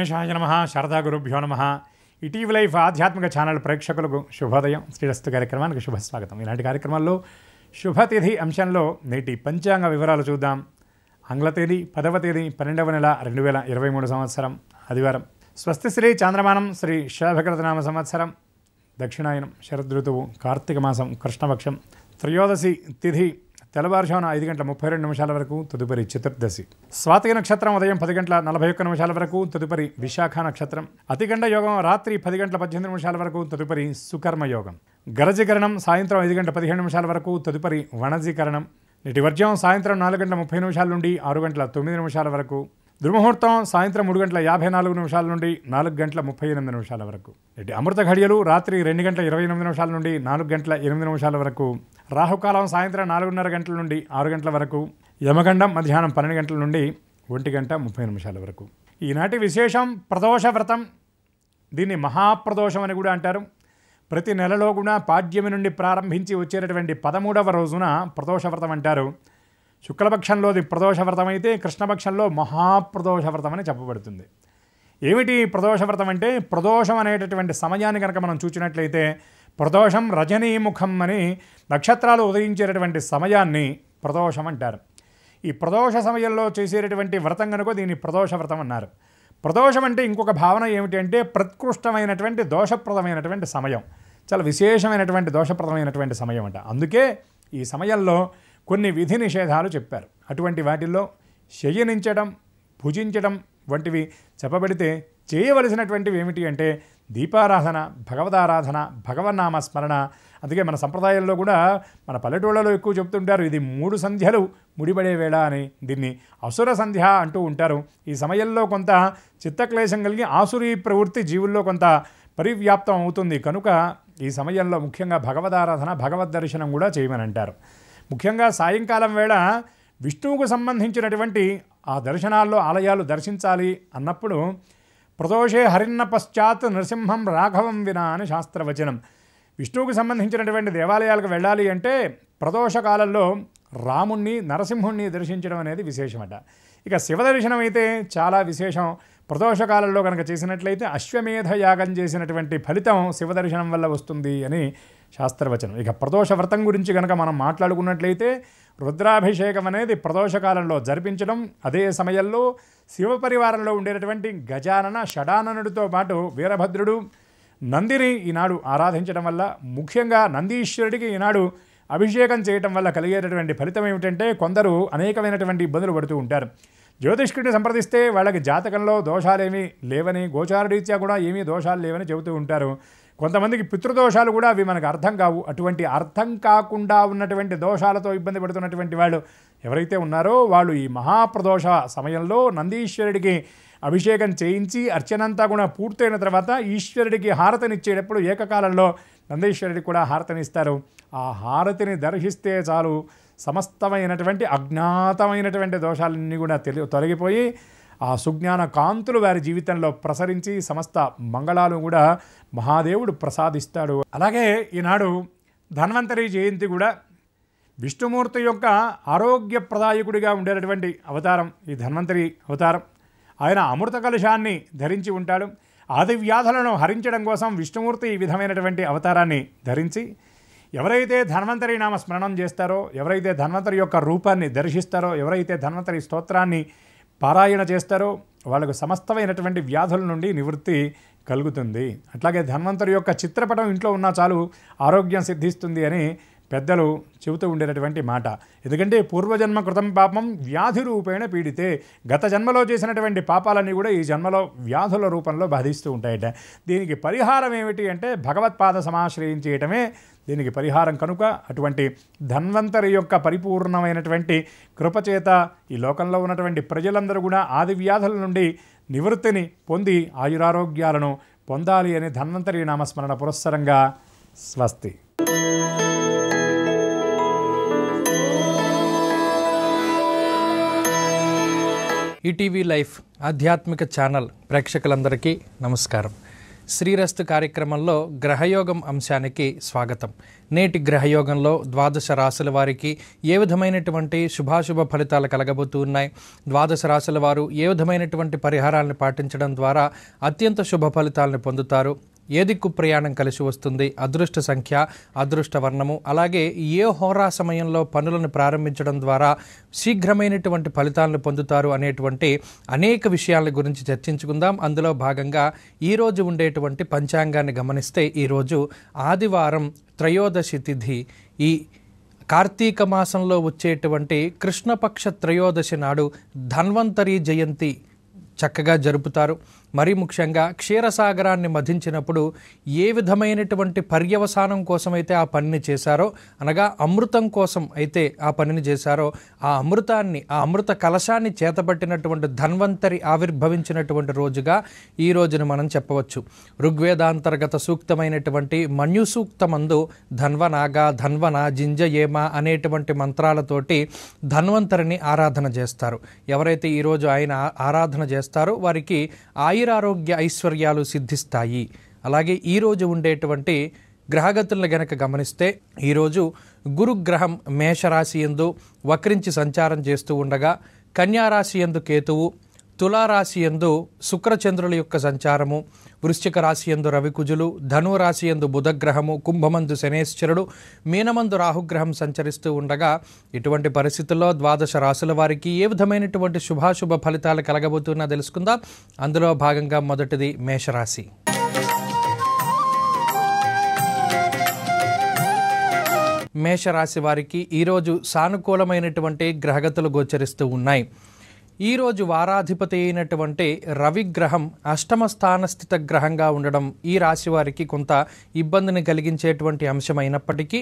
పరమేశాయ నమ శారదా గురుభ్యో నమ ఇటీవల లైఫ్ ఆధ్యాత్మిక ఛానల్ ప్రేక్షకులకు శుభోదయం శ్రీరస్తు కార్యక్రమానికి శుభస్వాగతం ఇలాంటి కార్యక్రమాల్లో శుభతిథి అంశంలో నేటి పంచాంగ వివరాలు చూద్దాం ఆంగ్ల తేదీ పదవ తేదీ పన్నెండవ నెల రెండు వేల ఇరవై మూడు సంవత్సరం ఆదివారం స్వస్తి శ్రీ చాంద్రమానం శ్రీ శుభకృతనామ సంవత్సరం దక్షిణాయనం శరదృతువు కార్తీక మాసం కృష్ణపక్షం త్రయోదశి తిథి తెల్లవారుజామున ఐదు గంటల ముప్పై రెండు నిమిషాల వరకు తదుపరి చతుర్దశి స్వాతక నక్షత్రం ఉదయం పది గంటల నలభై ఒక్క నిమిషాల వరకు తదుపరి విశాఖ నక్షత్రం అతిగండ యోగం రాత్రి పది గంటల పద్దెనిమిది నిమిషాల వరకు తదుపరి సుకర్మ యోగం గరజీకరణం సాయంత్రం ఐదు గంటల పదిహేను నిమిషాల వరకు తదుపరి వణజీకరణం నేటి వర్జం సాయంత్రం నాలుగు గంటల ముప్పై నిమిషాల నుండి ఆరు గంటల తొమ్మిది నిమిషాల వరకు దుర్ముహూర్తం సాయంత్రం మూడు గంటల యాభై నాలుగు నిమిషాల నుండి నాలుగు గంటల ముప్పై ఎనిమిది నిమిషాల వరకు ఇటు అమృత ఘడియలు రాత్రి రెండు గంటల ఇరవై ఎనిమిది నిమిషాల నుండి నాలుగు గంటల ఎనిమిది నిమిషాల వరకు రాహుకాలం సాయంత్రం నాలుగున్నర గంటల నుండి ఆరు గంటల వరకు యమగండం మధ్యాహ్నం పన్నెండు గంటల నుండి ఒంటి గంట ముప్పై నిమిషాల వరకు ఈనాటి విశేషం ప్రదోష వ్రతం దీన్ని మహాప్రదోషం అని కూడా అంటారు ప్రతి నెలలో కూడా పాడ్యమి నుండి ప్రారంభించి వచ్చేటటువంటి పదమూడవ రోజున ప్రదోష వ్రతం అంటారు శుక్లపక్షంలో శుక్లపక్షంలోది ప్రదోషవ్రతమైతే కృష్ణపక్షంలో మహాప్రదోషవ్రతం అని చెప్పబడుతుంది ఏమిటి ప్రదోషవ్రతం అంటే ప్రదోషం అనేటటువంటి సమయాన్ని కనుక మనం చూచినట్లయితే ప్రదోషం రజనీముఖం అని నక్షత్రాలు ఉదయించేటటువంటి సమయాన్ని ప్రదోషం అంటారు ఈ ప్రదోష సమయంలో చేసేటటువంటి వ్రతం కనుక దీన్ని ప్రదోష వ్రతం అన్నారు ప్రదోషం అంటే ఇంకొక భావన ఏమిటి అంటే ప్రత్కృష్టమైనటువంటి దోషప్రదమైనటువంటి సమయం చాలా విశేషమైనటువంటి దోషప్రదమైనటువంటి సమయం అంట అందుకే ఈ సమయంలో కొన్ని విధి నిషేధాలు చెప్పారు అటువంటి వాటిల్లో శయనించడం భుజించడం వంటివి చెప్పబడితే చేయవలసినటువంటివి ఏమిటి అంటే దీపారాధన భగవదారాధన భగవన్నామ స్మరణ అందుకే మన సంప్రదాయంలో కూడా మన పల్లెటూళ్ళలో ఎక్కువ చెప్తుంటారు ఇది మూడు సంధ్యలు ముడిపడే వేళ అని దీన్ని అసుర సంధ్య అంటూ ఉంటారు ఈ సమయంలో కొంత చిత్తక్లేశం కలిగి ఆసురీ ప్రవృత్తి జీవుల్లో కొంత పరివ్యాప్తం అవుతుంది కనుక ఈ సమయంలో ముఖ్యంగా భగవదారాధన భగవద్ దర్శనం కూడా చేయమని అంటారు ముఖ్యంగా సాయంకాలం వేళ విష్ణువుకు సంబంధించినటువంటి ఆ దర్శనాల్లో ఆలయాలు దర్శించాలి అన్నప్పుడు ప్రదోషే హరిన్న పశ్చాత్ నృసింహం రాఘవం వినా అని శాస్త్రవచనం విష్ణువుకు సంబంధించినటువంటి దేవాలయాలకు వెళ్ళాలి అంటే ప్రదోష కాలంలో రాముణ్ణి నరసింహుణ్ణి దర్శించడం అనేది విశేషమట ఇక శివ దర్శనం అయితే చాలా విశేషం ప్రదోషకాలంలో కనుక చేసినట్లయితే అశ్వమేధ యాగం చేసినటువంటి ఫలితం శివ దర్శనం వల్ల వస్తుంది అని శాస్త్రవచనం ఇక ప్రదోష వ్రతం గురించి కనుక మనం మాట్లాడుకున్నట్లయితే రుద్రాభిషేకం అనేది ప్రదోషకాలంలో జరిపించడం అదే సమయంలో శివపరివారంలో ఉండేటటువంటి గజానన షడాననుడితో పాటు వీరభద్రుడు నందిని ఈనాడు ఆరాధించడం వల్ల ముఖ్యంగా నందీశ్వరుడికి ఈనాడు అభిషేకం చేయటం వల్ల కలిగేటటువంటి ఫలితం ఏమిటంటే కొందరు అనేకమైనటువంటి ఇబ్బందులు పడుతూ ఉంటారు జ్యోతిష్కుడిని సంప్రదిస్తే వాళ్ళకి జాతకంలో దోషాలేమీ లేవని గోచారరీత్యా కూడా ఏమీ దోషాలు లేవని చెబుతూ ఉంటారు కొంతమందికి పితృదోషాలు కూడా అవి మనకు అర్థం కావు అటువంటి అర్థం కాకుండా ఉన్నటువంటి దోషాలతో ఇబ్బంది పడుతున్నటువంటి వాళ్ళు ఎవరైతే ఉన్నారో వాళ్ళు ఈ మహాప్రదోష సమయంలో నందీశ్వరుడికి అభిషేకం చేయించి అర్చనంతా కూడా పూర్తయిన తర్వాత ఈశ్వరుడికి హారతనిచ్చేటప్పుడు ఏకకాలంలో నందీశ్వరుడికి కూడా హారతనిస్తారు ఆ హారతిని దర్శిస్తే చాలు సమస్తమైనటువంటి అజ్ఞాతమైనటువంటి దోషాలన్నీ కూడా తెలి తొలగిపోయి ఆ సుజ్ఞాన కాంతులు వారి జీవితంలో ప్రసరించి సమస్త మంగళాలు కూడా మహాదేవుడు ప్రసాదిస్తాడు అలాగే ఈనాడు ధన్వంతరి జయంతి కూడా విష్ణుమూర్తి యొక్క ఆరోగ్య ప్రదాయకుడిగా ఉండేటటువంటి అవతారం ఈ ధన్వంతరి అవతారం ఆయన అమృత కలుషాన్ని ధరించి ఉంటాడు ఆది వ్యాధులను హరించడం కోసం విష్ణుమూర్తి ఈ విధమైనటువంటి అవతారాన్ని ధరించి ఎవరైతే ధన్వంతరి నామ స్మరణం చేస్తారో ఎవరైతే ధన్వంతరి యొక్క రూపాన్ని దర్శిస్తారో ఎవరైతే ధన్వంతరి స్తోత్రాన్ని పారాయణ చేస్తారో వాళ్ళకు సమస్తమైనటువంటి వ్యాధుల నుండి నివృత్తి కలుగుతుంది అట్లాగే ధన్వంతరి యొక్క చిత్రపటం ఇంట్లో ఉన్నా చాలు ఆరోగ్యం సిద్ధిస్తుంది అని పెద్దలు చెబుతూ ఉండేటటువంటి మాట ఎందుకంటే పూర్వజన్మ కృతం పాపం వ్యాధి రూపేణ పీడితే గత జన్మలో చేసినటువంటి పాపాలన్నీ కూడా ఈ జన్మలో వ్యాధుల రూపంలో బాధిస్తూ ఉంటాయట దీనికి పరిహారం ఏమిటి అంటే భగవత్పాద సమాశ్రయించేయటమే దీనికి పరిహారం కనుక అటువంటి ధన్వంతరి యొక్క పరిపూర్ణమైనటువంటి కృపచేత ఈ లోకంలో ఉన్నటువంటి ప్రజలందరూ కూడా ఆది వ్యాధుల నుండి నివృత్తిని పొంది ఆయురారోగ్యాలను పొందాలి అని ధన్వంతరి నామస్మరణ పురస్సరంగా స్వస్తి ఈటీవీ లైఫ్ ఆధ్యాత్మిక ఛానల్ ప్రేక్షకులందరికీ నమస్కారం శ్రీరస్తు కార్యక్రమంలో గ్రహయోగం అంశానికి స్వాగతం నేటి గ్రహయోగంలో ద్వాదశ రాశుల వారికి ఏ విధమైనటువంటి శుభాశుభ ఫలితాలు కలగబోతూ ఉన్నాయి ద్వాదశ రాశుల వారు ఏ విధమైనటువంటి పరిహారాలను పాటించడం ద్వారా అత్యంత శుభ ఫలితాలను పొందుతారు ఏ దిక్కు ప్రయాణం కలిసి వస్తుంది అదృష్ట సంఖ్య అదృష్ట వర్ణము అలాగే ఏ హోరా సమయంలో పనులను ప్రారంభించడం ద్వారా శీఘ్రమైనటువంటి ఫలితాలను పొందుతారు అనేటువంటి అనేక విషయాల గురించి చర్చించుకుందాం అందులో భాగంగా ఈరోజు ఉండేటువంటి పంచాంగాన్ని గమనిస్తే ఈరోజు ఆదివారం త్రయోదశి తిథి ఈ కార్తీక మాసంలో వచ్చేటువంటి కృష్ణపక్ష త్రయోదశి నాడు ధన్వంతరి జయంతి చక్కగా జరుపుతారు మరీ ముఖ్యంగా క్షీరసాగరాన్ని మధించినప్పుడు ఏ విధమైనటువంటి పర్యవసానం కోసమైతే ఆ పనిని చేశారో అనగా అమృతం కోసం అయితే ఆ పనిని చేశారో ఆ అమృతాన్ని ఆ అమృత కలశాన్ని చేతబట్టినటువంటి ధన్వంతరి ఆవిర్భవించినటువంటి రోజుగా ఈ రోజును మనం చెప్పవచ్చు ఋగ్వేదాంతర్గత సూక్తమైనటువంటి మన్యు సూక్తమందు ధన్వనాగా జింజ ఏమ అనేటువంటి మంత్రాలతోటి ధన్వంతరిని ఆరాధన చేస్తారు ఎవరైతే ఈరోజు ఆయన ఆరాధన చేస్తారో వారికి ఆయు శరీరారోగ్య ఐశ్వర్యాలు సిద్ధిస్తాయి అలాగే ఈరోజు ఉండేటువంటి గ్రహగతులను గనక గమనిస్తే ఈరోజు గురుగ్రహం మేషరాశి ఎందు వక్రించి సంచారం చేస్తూ ఉండగా కన్యారాశి ఎందు కేతువు తులారాశి ఎందు శుక్రచంద్రుల యొక్క సంచారము వృశ్చిక రాశి ఎందు రవికుజులు ధను రాశి ఎందు బుధగ్రహము కుంభమందు శనేశ్వరుడు మీనమందు రాహుగ్రహం సంచరిస్తూ ఉండగా ఇటువంటి పరిస్థితుల్లో ద్వాదశ రాశుల వారికి ఏ విధమైనటువంటి శుభాశుభ ఫలితాలు కలగబోతున్నా తెలుసుకుందాం అందులో భాగంగా మొదటిది మేషరాశి మేషరాశి వారికి ఈరోజు సానుకూలమైనటువంటి గ్రహగతులు గోచరిస్తూ ఉన్నాయి ఈరోజు వారాధిపతి అయినటువంటి రవిగ్రహం అష్టమ స్థాన స్థిత గ్రహంగా ఉండడం ఈ రాశి వారికి కొంత ఇబ్బందిని కలిగించేటువంటి అయినప్పటికీ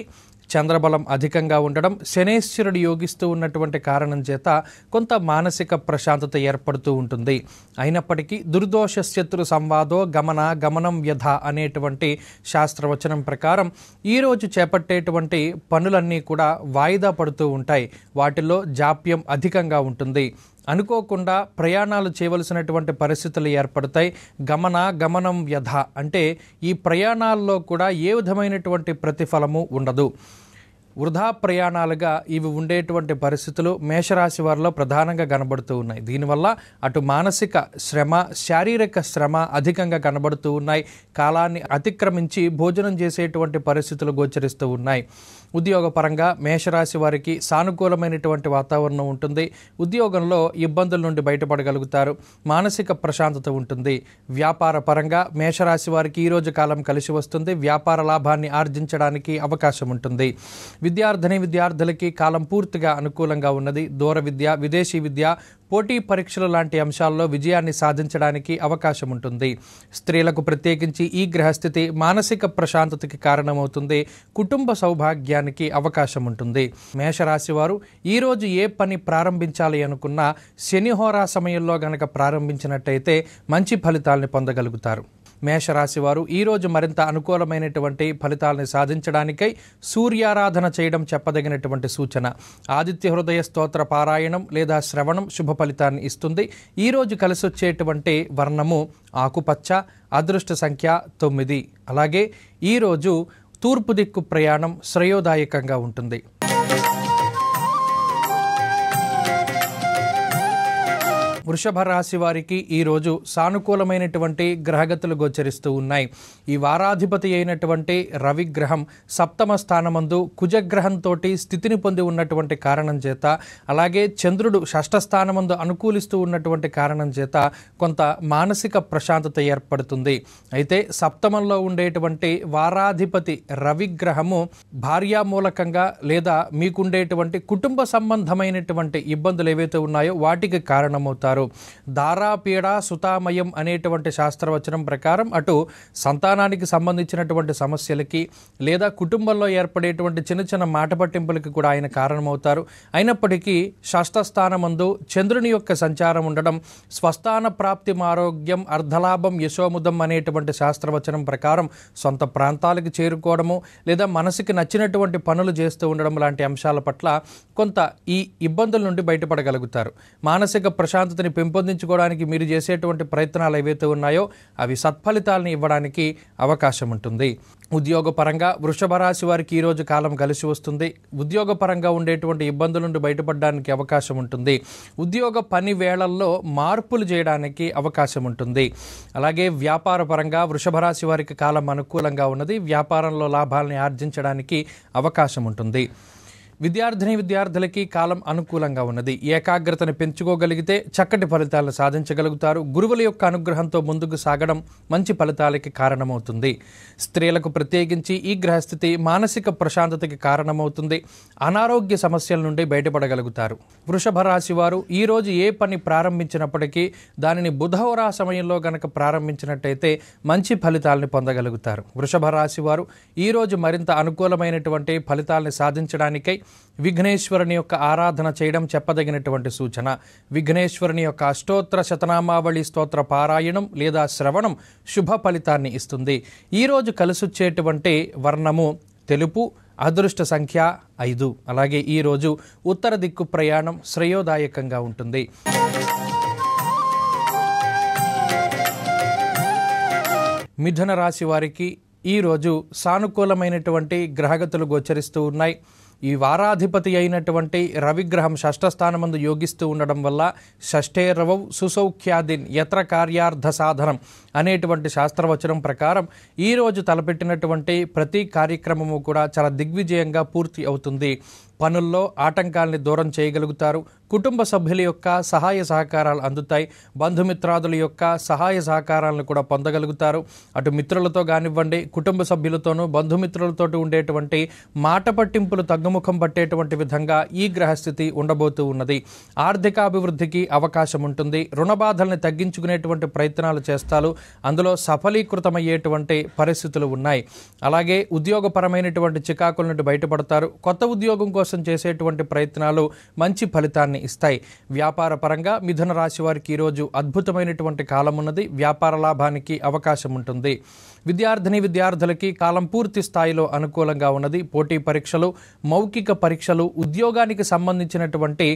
చంద్రబలం అధికంగా ఉండడం శనేశ్వరుడు యోగిస్తూ ఉన్నటువంటి కారణం చేత కొంత మానసిక ప్రశాంతత ఏర్పడుతూ ఉంటుంది అయినప్పటికీ దుర్దోష శత్రు సంవాదో గమన గమనం వ్యధ అనేటువంటి శాస్త్రవచనం ప్రకారం ఈరోజు చేపట్టేటువంటి పనులన్నీ కూడా వాయిదా పడుతూ ఉంటాయి వాటిల్లో జాప్యం అధికంగా ఉంటుంది అనుకోకుండా ప్రయాణాలు చేయవలసినటువంటి పరిస్థితులు ఏర్పడతాయి గమన గమనం వ్యధ అంటే ఈ ప్రయాణాల్లో కూడా ఏ విధమైనటువంటి ప్రతిఫలము ఉండదు వృధా ప్రయాణాలుగా ఇవి ఉండేటువంటి పరిస్థితులు మేషరాశి వారిలో ప్రధానంగా కనబడుతూ ఉన్నాయి దీనివల్ల అటు మానసిక శ్రమ శారీరక శ్రమ అధికంగా కనబడుతూ ఉన్నాయి కాలాన్ని అతిక్రమించి భోజనం చేసేటువంటి పరిస్థితులు గోచరిస్తూ ఉన్నాయి ఉద్యోగపరంగా మేషరాశి వారికి సానుకూలమైనటువంటి వాతావరణం ఉంటుంది ఉద్యోగంలో ఇబ్బందుల నుండి బయటపడగలుగుతారు మానసిక ప్రశాంతత ఉంటుంది వ్యాపార పరంగా మేషరాశి వారికి ఈరోజు కాలం కలిసి వస్తుంది వ్యాపార లాభాన్ని ఆర్జించడానికి అవకాశం ఉంటుంది విద్యార్థిని విద్యార్థులకి కాలం పూర్తిగా అనుకూలంగా ఉన్నది దూర విద్య విదేశీ విద్య పోటీ పరీక్షలు లాంటి అంశాల్లో విజయాన్ని సాధించడానికి అవకాశం ఉంటుంది స్త్రీలకు ప్రత్యేకించి ఈ గ్రహస్థితి మానసిక ప్రశాంతతకి కారణమవుతుంది కుటుంబ సౌభాగ్యానికి అవకాశం ఉంటుంది మేషరాశి వారు ఈరోజు ఏ పని ప్రారంభించాలి అనుకున్నా శనిహోరా సమయంలో గనక ప్రారంభించినట్టయితే మంచి ఫలితాల్ని పొందగలుగుతారు మేషరాశి వారు ఈరోజు మరింత అనుకూలమైనటువంటి ఫలితాలను సాధించడానికై సూర్యారాధన చేయడం చెప్పదగినటువంటి సూచన ఆదిత్య హృదయ స్తోత్ర పారాయణం లేదా శ్రవణం శుభ ఫలితాన్ని ఇస్తుంది ఈరోజు కలిసి వచ్చేటువంటి వర్ణము ఆకుపచ్చ అదృష్ట సంఖ్య తొమ్మిది అలాగే ఈరోజు తూర్పు దిక్కు ప్రయాణం శ్రేయోదాయకంగా ఉంటుంది వృషభ రాశి వారికి ఈరోజు సానుకూలమైనటువంటి గ్రహగతులు గోచరిస్తూ ఉన్నాయి ఈ వారాధిపతి అయినటువంటి రవిగ్రహం సప్తమ స్థానమందు కుజగ్రహంతో స్థితిని పొంది ఉన్నటువంటి కారణం చేత అలాగే చంద్రుడు షష్ఠ స్థానమందు అనుకూలిస్తూ ఉన్నటువంటి కారణం చేత కొంత మానసిక ప్రశాంతత ఏర్పడుతుంది అయితే సప్తమంలో ఉండేటువంటి వారాధిపతి రవిగ్రహము భార్యామూలకంగా లేదా మీకుండేటువంటి కుటుంబ సంబంధమైనటువంటి ఇబ్బందులు ఏవైతే ఉన్నాయో వాటికి కారణమవుతారు చెప్పారు దారాపీడ సుతామయం అనేటువంటి శాస్త్రవచనం ప్రకారం అటు సంతానానికి సంబంధించినటువంటి సమస్యలకి లేదా కుటుంబంలో ఏర్పడేటువంటి చిన్న చిన్న మాట పట్టింపులకి కూడా ఆయన కారణమవుతారు అయినప్పటికీ శాస్త్రస్థానమందు చంద్రుని యొక్క సంచారం ఉండడం స్వస్థాన ప్రాప్తి ఆరోగ్యం అర్ధలాభం యశోముదం అనేటువంటి శాస్త్రవచనం ప్రకారం సొంత ప్రాంతాలకు చేరుకోవడము లేదా మనసుకి నచ్చినటువంటి పనులు చేస్తూ ఉండడం లాంటి అంశాల పట్ల కొంత ఈ ఇబ్బందుల నుండి బయటపడగలుగుతారు మానసిక ప్రశాంతత సంస్థని పెంపొందించుకోవడానికి మీరు చేసేటువంటి ప్రయత్నాలు ఏవైతే ఉన్నాయో అవి సత్ఫలితాలను ఇవ్వడానికి అవకాశం ఉంటుంది ఉద్యోగపరంగా వృషభ రాశి వారికి ఈరోజు కాలం కలిసి వస్తుంది ఉద్యోగపరంగా ఉండేటువంటి ఇబ్బందుల నుండి బయటపడడానికి అవకాశం ఉంటుంది ఉద్యోగ పని వేళల్లో మార్పులు చేయడానికి అవకాశం ఉంటుంది అలాగే వ్యాపార పరంగా వృషభ రాశి వారికి కాలం అనుకూలంగా ఉన్నది వ్యాపారంలో లాభాలని ఆర్జించడానికి అవకాశం ఉంటుంది విద్యార్థిని విద్యార్థులకి కాలం అనుకూలంగా ఉన్నది ఏకాగ్రతను పెంచుకోగలిగితే చక్కటి ఫలితాలను సాధించగలుగుతారు గురువుల యొక్క అనుగ్రహంతో ముందుకు సాగడం మంచి ఫలితాలకి కారణమవుతుంది స్త్రీలకు ప్రత్యేకించి ఈ గ్రహస్థితి మానసిక ప్రశాంతతకి కారణమవుతుంది అనారోగ్య సమస్యల నుండి బయటపడగలుగుతారు వృషభ రాశి వారు ఈరోజు ఏ పని ప్రారంభించినప్పటికీ దానిని బుధవరా సమయంలో గనక ప్రారంభించినట్టయితే మంచి ఫలితాలను పొందగలుగుతారు వృషభ రాశి వారు ఈరోజు మరింత అనుకూలమైనటువంటి ఫలితాలను సాధించడానికై విఘ్నేశ్వరుని యొక్క ఆరాధన చేయడం చెప్పదగినటువంటి సూచన విఘ్నేశ్వరుని యొక్క అష్టోత్తర శతనామావళి స్తోత్ర పారాయణం లేదా శ్రవణం శుభ ఫలితాన్ని ఇస్తుంది ఈరోజు కలిసొచ్చేటువంటి వర్ణము తెలుపు అదృష్ట సంఖ్య ఐదు అలాగే ఈరోజు ఉత్తర దిక్కు ప్రయాణం శ్రేయోదాయకంగా ఉంటుంది మిథున రాశి వారికి ఈరోజు సానుకూలమైనటువంటి గ్రహగతులు గోచరిస్తూ ఉన్నాయి ఈ వారాధిపతి అయినటువంటి రవిగ్రహం షష్ఠస్థానమందు యోగిస్తూ ఉండడం వల్ల షష్ఠేరవౌ సుసౌఖ్యాదిన్ యత్ర కార్యార్థ సాధనం అనేటువంటి శాస్త్రవచనం ప్రకారం ఈరోజు తలపెట్టినటువంటి ప్రతి కార్యక్రమము కూడా చాలా దిగ్విజయంగా పూర్తి అవుతుంది పనుల్లో ఆటంకాల్ని దూరం చేయగలుగుతారు కుటుంబ సభ్యుల యొక్క సహాయ సహకారాలు అందుతాయి బంధుమిత్రాదుల యొక్క సహాయ సహకారాలను కూడా పొందగలుగుతారు అటు మిత్రులతో కానివ్వండి కుటుంబ సభ్యులతోనూ బంధుమిత్రులతో ఉండేటువంటి మాట పట్టింపులు తగ్గుముఖం పట్టేటువంటి విధంగా ఈ గ్రహస్థితి ఉండబోతూ ఉన్నది ఆర్థికాభివృద్ధికి అవకాశం ఉంటుంది రుణ బాధల్ని తగ్గించుకునేటువంటి ప్రయత్నాలు చేస్తారు అందులో సఫలీకృతమయ్యేటువంటి పరిస్థితులు ఉన్నాయి అలాగే ఉద్యోగపరమైనటువంటి చికాకుల నుండి బయటపడతారు కొత్త ఉద్యోగం కోసం కోసం చేసేటువంటి ప్రయత్నాలు మంచి ఫలితాన్ని ఇస్తాయి వ్యాపార పరంగా మిథున రాశి వారికి ఈరోజు అద్భుతమైనటువంటి కాలం ఉన్నది వ్యాపార లాభానికి అవకాశం ఉంటుంది విద్యార్థిని విద్యార్థులకి కాలం పూర్తి స్థాయిలో అనుకూలంగా ఉన్నది పోటీ పరీక్షలు మౌఖిక పరీక్షలు ఉద్యోగానికి సంబంధించినటువంటి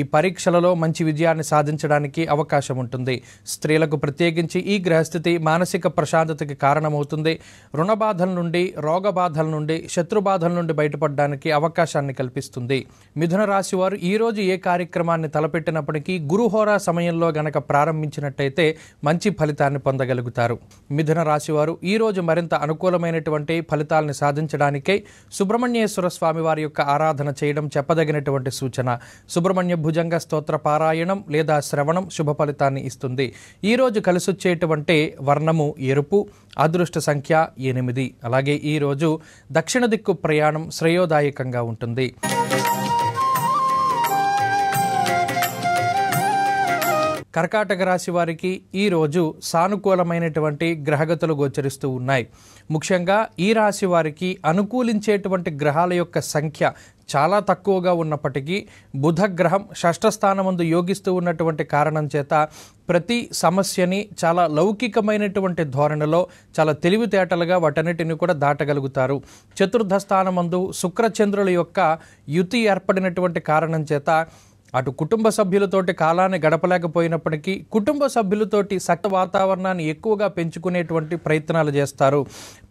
ఈ పరీక్షలలో మంచి విజయాన్ని సాధించడానికి అవకాశం ఉంటుంది స్త్రీలకు ప్రత్యేకించి ఈ గ్రహస్థితి మానసిక ప్రశాంతతకి కారణమవుతుంది రుణ బాధల నుండి రోగ బాధల నుండి శత్రు బాధల నుండి బయటపడడానికి అవకాశాన్ని కల్పిస్తుంది మిథున రాశి వారు ఈరోజు ఏ కార్యక్రమాన్ని తలపెట్టినప్పటికీ గురుహోరా సమయంలో గనక ప్రారంభించినట్టయితే మంచి ఫలితాన్ని పొందగలుగుతారు మిథున రాశి వారు ఈరోజు మరింత అనుకూలమైనటువంటి ఫలితాలను సాధించడానికై సుబ్రహ్మణ్యేశ్వర స్వామి వారి యొక్క ఆరాధన చేయడం చెప్పదగినటువంటి సూచన సుబ్రహ్మణ్య భుజంగ స్తోత్ర పారాయణం లేదా శ్రవణం శుభ ఫలితాన్ని ఇస్తుంది ఈరోజు కలిసొచ్చేటువంటి వర్ణము ఎరుపు అదృష్ట సంఖ్య ఎనిమిది అలాగే ఈరోజు దక్షిణ దిక్కు ప్రయాణం శ్రేయోదాయకంగా ఉంటుంది కర్కాటక రాశి వారికి ఈరోజు సానుకూలమైనటువంటి గ్రహగతులు గోచరిస్తూ ఉన్నాయి ముఖ్యంగా ఈ రాశి వారికి అనుకూలించేటువంటి గ్రహాల యొక్క సంఖ్య చాలా తక్కువగా ఉన్నప్పటికీ బుధ గ్రహం షష్ఠస్థానమందు యోగిస్తూ ఉన్నటువంటి కారణం చేత ప్రతి సమస్యని చాలా లౌకికమైనటువంటి ధోరణిలో చాలా తెలివితేటలుగా వాటన్నిటిని కూడా దాటగలుగుతారు చతుర్థ స్థానమందు శుక్రచంద్రుల యొక్క యుతి ఏర్పడినటువంటి కారణం చేత అటు కుటుంబ సభ్యులతోటి కాలాన్ని గడపలేకపోయినప్పటికీ కుటుంబ సభ్యులతోటి సక్త వాతావరణాన్ని ఎక్కువగా పెంచుకునేటువంటి ప్రయత్నాలు చేస్తారు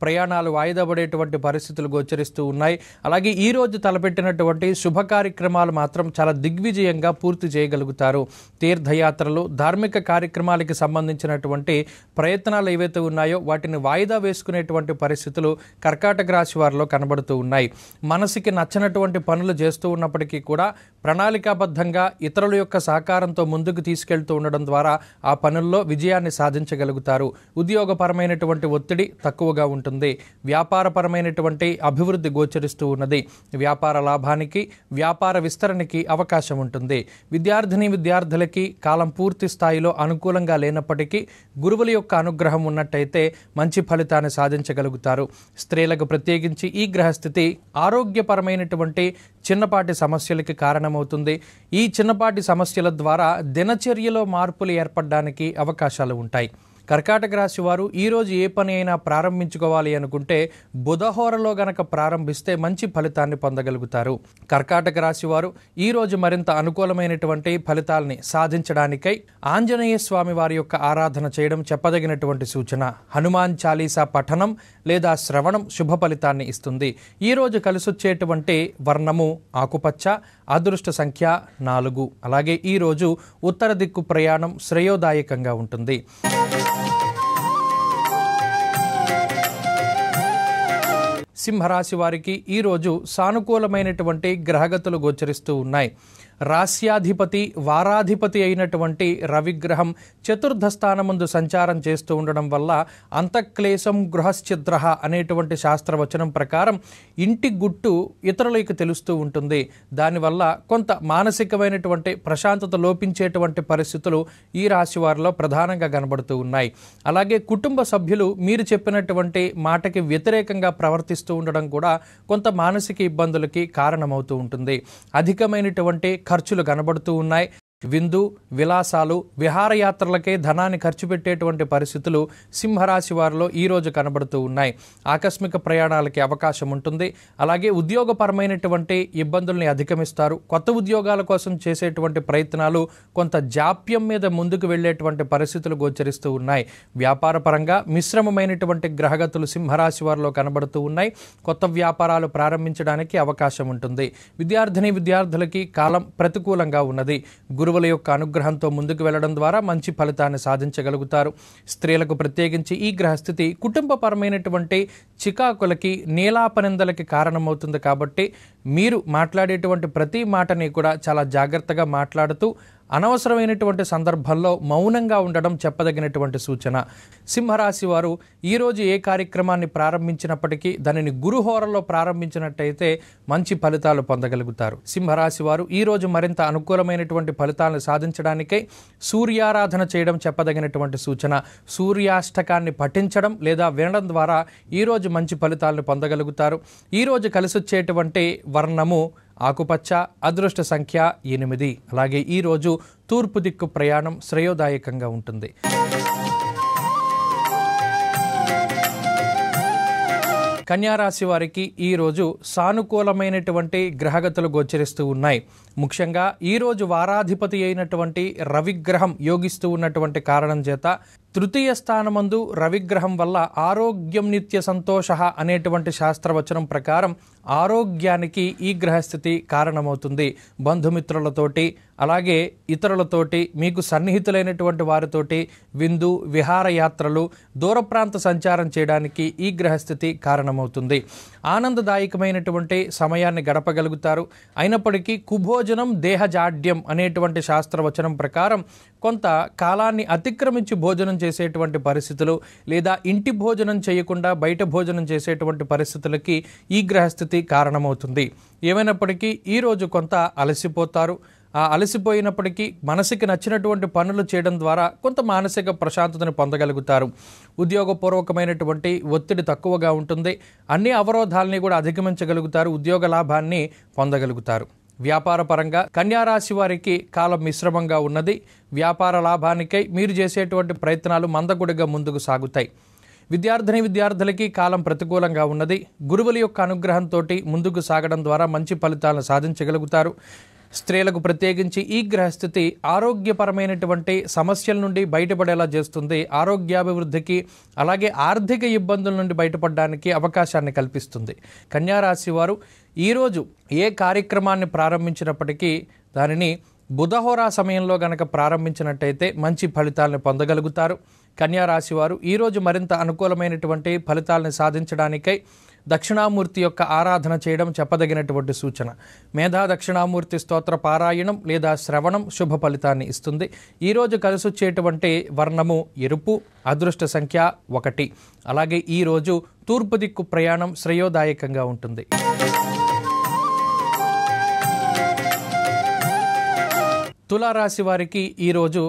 ప్రయాణాలు వాయిదా పడేటువంటి పరిస్థితులు గోచరిస్తూ ఉన్నాయి అలాగే ఈరోజు తలపెట్టినటువంటి శుభ కార్యక్రమాలు మాత్రం చాలా దిగ్విజయంగా పూర్తి చేయగలుగుతారు తీర్థయాత్రలు ధార్మిక కార్యక్రమాలకి సంబంధించినటువంటి ప్రయత్నాలు ఏవైతే ఉన్నాయో వాటిని వాయిదా వేసుకునేటువంటి పరిస్థితులు కర్కాటక రాశి వారిలో కనబడుతూ ఉన్నాయి మనసుకి నచ్చినటువంటి పనులు చేస్తూ ఉన్నప్పటికీ కూడా ప్రణాళికాబద్ధంగా లక్ష్యంగా ఇతరుల యొక్క సహకారంతో ముందుకు తీసుకెళ్తూ ఉండడం ద్వారా ఆ పనుల్లో విజయాన్ని సాధించగలుగుతారు ఉద్యోగపరమైనటువంటి ఒత్తిడి తక్కువగా ఉంటుంది వ్యాపారపరమైనటువంటి అభివృద్ధి గోచరిస్తూ ఉన్నది వ్యాపార లాభానికి వ్యాపార విస్తరణకి అవకాశం ఉంటుంది విద్యార్థిని విద్యార్థులకి కాలం పూర్తి స్థాయిలో అనుకూలంగా లేనప్పటికీ గురువుల యొక్క అనుగ్రహం ఉన్నట్టయితే మంచి ఫలితాన్ని సాధించగలుగుతారు స్త్రీలకు ప్రత్యేకించి ఈ గ్రహస్థితి ఆరోగ్యపరమైనటువంటి చిన్నపాటి సమస్యలకి కారణమవుతుంది ఈ ఈ చిన్నపాటి సమస్యల ద్వారా దినచర్యలో మార్పులు ఏర్పడడానికి అవకాశాలు ఉంటాయి కర్కాటక రాశి వారు ఈరోజు ఏ పని అయినా ప్రారంభించుకోవాలి అనుకుంటే బుధహోరలో గనక ప్రారంభిస్తే మంచి ఫలితాన్ని పొందగలుగుతారు కర్కాటక రాశి వారు ఈరోజు మరింత అనుకూలమైనటువంటి ఫలితాలని సాధించడానికై ఆంజనేయ స్వామి వారి యొక్క ఆరాధన చేయడం చెప్పదగినటువంటి సూచన హనుమాన్ చాలీసా పఠనం లేదా శ్రవణం శుభ ఫలితాన్ని ఇస్తుంది ఈరోజు కలిసొచ్చేటువంటి వర్ణము ఆకుపచ్చ అదృష్ట సంఖ్య నాలుగు అలాగే ఈరోజు ఉత్తర దిక్కు ప్రయాణం శ్రేయోదాయకంగా ఉంటుంది సింహరాశి వారికి ఈరోజు సానుకూలమైనటువంటి గ్రహగతులు గోచరిస్తూ ఉన్నాయి రాస్యాధిపతి వారాధిపతి అయినటువంటి రవిగ్రహం చతుర్థ స్థానముందు సంచారం చేస్తూ ఉండడం వల్ల అంతఃక్లేశం గృహశ్చిద్ర అనేటువంటి శాస్త్రవచనం ప్రకారం ఇంటి గుట్టు ఇతరులకు తెలుస్తూ ఉంటుంది దానివల్ల కొంత మానసికమైనటువంటి ప్రశాంతత లోపించేటువంటి పరిస్థితులు ఈ రాశి వారిలో ప్రధానంగా కనబడుతూ ఉన్నాయి అలాగే కుటుంబ సభ్యులు మీరు చెప్పినటువంటి మాటకి వ్యతిరేకంగా ప్రవర్తిస్తూ ఉండడం కూడా కొంత మానసిక ఇబ్బందులకి కారణమవుతూ ఉంటుంది అధికమైనటువంటి ఖర్చులు కనబడుతూ ఉన్నాయి విందు విలాసాలు విహారయాత్రలకే ధనాన్ని ఖర్చు పెట్టేటువంటి పరిస్థితులు సింహరాశి వారిలో ఈరోజు కనబడుతూ ఉన్నాయి ఆకస్మిక ప్రయాణాలకి అవకాశం ఉంటుంది అలాగే ఉద్యోగపరమైనటువంటి ఇబ్బందుల్ని అధిగమిస్తారు కొత్త ఉద్యోగాల కోసం చేసేటువంటి ప్రయత్నాలు కొంత జాప్యం మీద ముందుకు వెళ్ళేటువంటి పరిస్థితులు గోచరిస్తూ ఉన్నాయి వ్యాపారపరంగా మిశ్రమమైనటువంటి గ్రహగతులు సింహరాశి వారిలో కనబడుతూ ఉన్నాయి కొత్త వ్యాపారాలు ప్రారంభించడానికి అవకాశం ఉంటుంది విద్యార్థిని విద్యార్థులకి కాలం ప్రతికూలంగా ఉన్నది గురు గురువుల యొక్క అనుగ్రహంతో ముందుకు వెళ్లడం ద్వారా మంచి ఫలితాన్ని సాధించగలుగుతారు స్త్రీలకు ప్రత్యేకించి ఈ గ్రహస్థితి కుటుంబపరమైనటువంటి చికాకులకి నీలాపనిందలకి కారణమవుతుంది కాబట్టి మీరు మాట్లాడేటువంటి ప్రతి మాటని కూడా చాలా జాగ్రత్తగా మాట్లాడుతూ అనవసరమైనటువంటి సందర్భాల్లో మౌనంగా ఉండడం చెప్పదగినటువంటి సూచన సింహరాశి వారు ఈరోజు ఏ కార్యక్రమాన్ని ప్రారంభించినప్పటికీ దానిని గురుహోరలో ప్రారంభించినట్టయితే మంచి ఫలితాలు పొందగలుగుతారు సింహరాశి వారు ఈరోజు మరింత అనుకూలమైనటువంటి ఫలితాలను సాధించడానికై సూర్యారాధన చేయడం చెప్పదగినటువంటి సూచన సూర్యాష్టకాన్ని పఠించడం లేదా వినడం ద్వారా ఈరోజు మంచి ఫలితాలను పొందగలుగుతారు ఈరోజు కలిసొచ్చేటువంటి వర్ణము ఆకుపచ్చ అదృష్ట సంఖ్య ఎనిమిది అలాగే ఈరోజు తూర్పు దిక్కు ప్రయాణం శ్రేయోదాయకంగా ఉంటుంది కన్యారాశి వారికి ఈరోజు సానుకూలమైనటువంటి గ్రహగతులు గోచరిస్తూ ఉన్నాయి ముఖ్యంగా ఈరోజు వారాధిపతి అయినటువంటి రవిగ్రహం యోగిస్తూ ఉన్నటువంటి కారణం చేత తృతీయ స్థానమందు రవిగ్రహం వల్ల ఆరోగ్యం నిత్య సంతోష అనేటువంటి శాస్త్రవచనం ప్రకారం ఆరోగ్యానికి ఈ గ్రహస్థితి కారణమవుతుంది బంధుమిత్రులతోటి అలాగే ఇతరులతోటి మీకు సన్నిహితులైనటువంటి వారితోటి విందు విహారయాత్రలు దూర ప్రాంత సంచారం చేయడానికి ఈ గ్రహస్థితి కారణమవుతుంది ఆనందదాయకమైనటువంటి సమయాన్ని గడపగలుగుతారు అయినప్పటికీ కుభోజనం దేహజాడ్యం అనేటువంటి శాస్త్రవచనం ప్రకారం కొంత కాలాన్ని అతిక్రమించి భోజనం చేసేటువంటి పరిస్థితులు లేదా ఇంటి భోజనం చేయకుండా బయట భోజనం చేసేటువంటి పరిస్థితులకి ఈ గ్రహస్థితి కారణమవుతుంది ఏమైనప్పటికీ ఈరోజు కొంత అలసిపోతారు అలసిపోయినప్పటికీ మనసుకి నచ్చినటువంటి పనులు చేయడం ద్వారా కొంత మానసిక ప్రశాంతతను పొందగలుగుతారు ఉద్యోగపూర్వకమైనటువంటి ఒత్తిడి తక్కువగా ఉంటుంది అన్ని అవరోధాలని కూడా అధిగమించగలుగుతారు ఉద్యోగ లాభాన్ని పొందగలుగుతారు వ్యాపార పరంగా కన్యారాశి వారికి కాలం మిశ్రమంగా ఉన్నది వ్యాపార లాభానికై మీరు చేసేటువంటి ప్రయత్నాలు మందగుడిగా ముందుకు సాగుతాయి విద్యార్థిని విద్యార్థులకి కాలం ప్రతికూలంగా ఉన్నది గురువుల యొక్క అనుగ్రహంతో ముందుకు సాగడం ద్వారా మంచి ఫలితాలను సాధించగలుగుతారు స్త్రీలకు ప్రత్యేకించి ఈ గ్రహస్థితి ఆరోగ్యపరమైనటువంటి సమస్యల నుండి బయటపడేలా చేస్తుంది ఆరోగ్యాభివృద్ధికి అలాగే ఆర్థిక ఇబ్బందుల నుండి బయటపడడానికి అవకాశాన్ని కల్పిస్తుంది కన్యారాశి వారు ఈరోజు ఏ కార్యక్రమాన్ని ప్రారంభించినప్పటికీ దానిని బుధహోరా సమయంలో గనక ప్రారంభించినట్టయితే మంచి ఫలితాలను పొందగలుగుతారు కన్యారాశి వారు ఈరోజు మరింత అనుకూలమైనటువంటి ఫలితాలను సాధించడానికై దక్షిణామూర్తి యొక్క ఆరాధన చేయడం చెప్పదగినటువంటి సూచన మేధా దక్షిణామూర్తి స్తోత్ర పారాయణం లేదా శ్రవణం శుభ ఫలితాన్ని ఇస్తుంది ఈరోజు కలిసొచ్చేటువంటి వర్ణము ఎరుపు అదృష్ట సంఖ్య ఒకటి అలాగే ఈరోజు తూర్పు దిక్కు ప్రయాణం శ్రేయోదాయకంగా ఉంటుంది తులారాశి వారికి ఈరోజు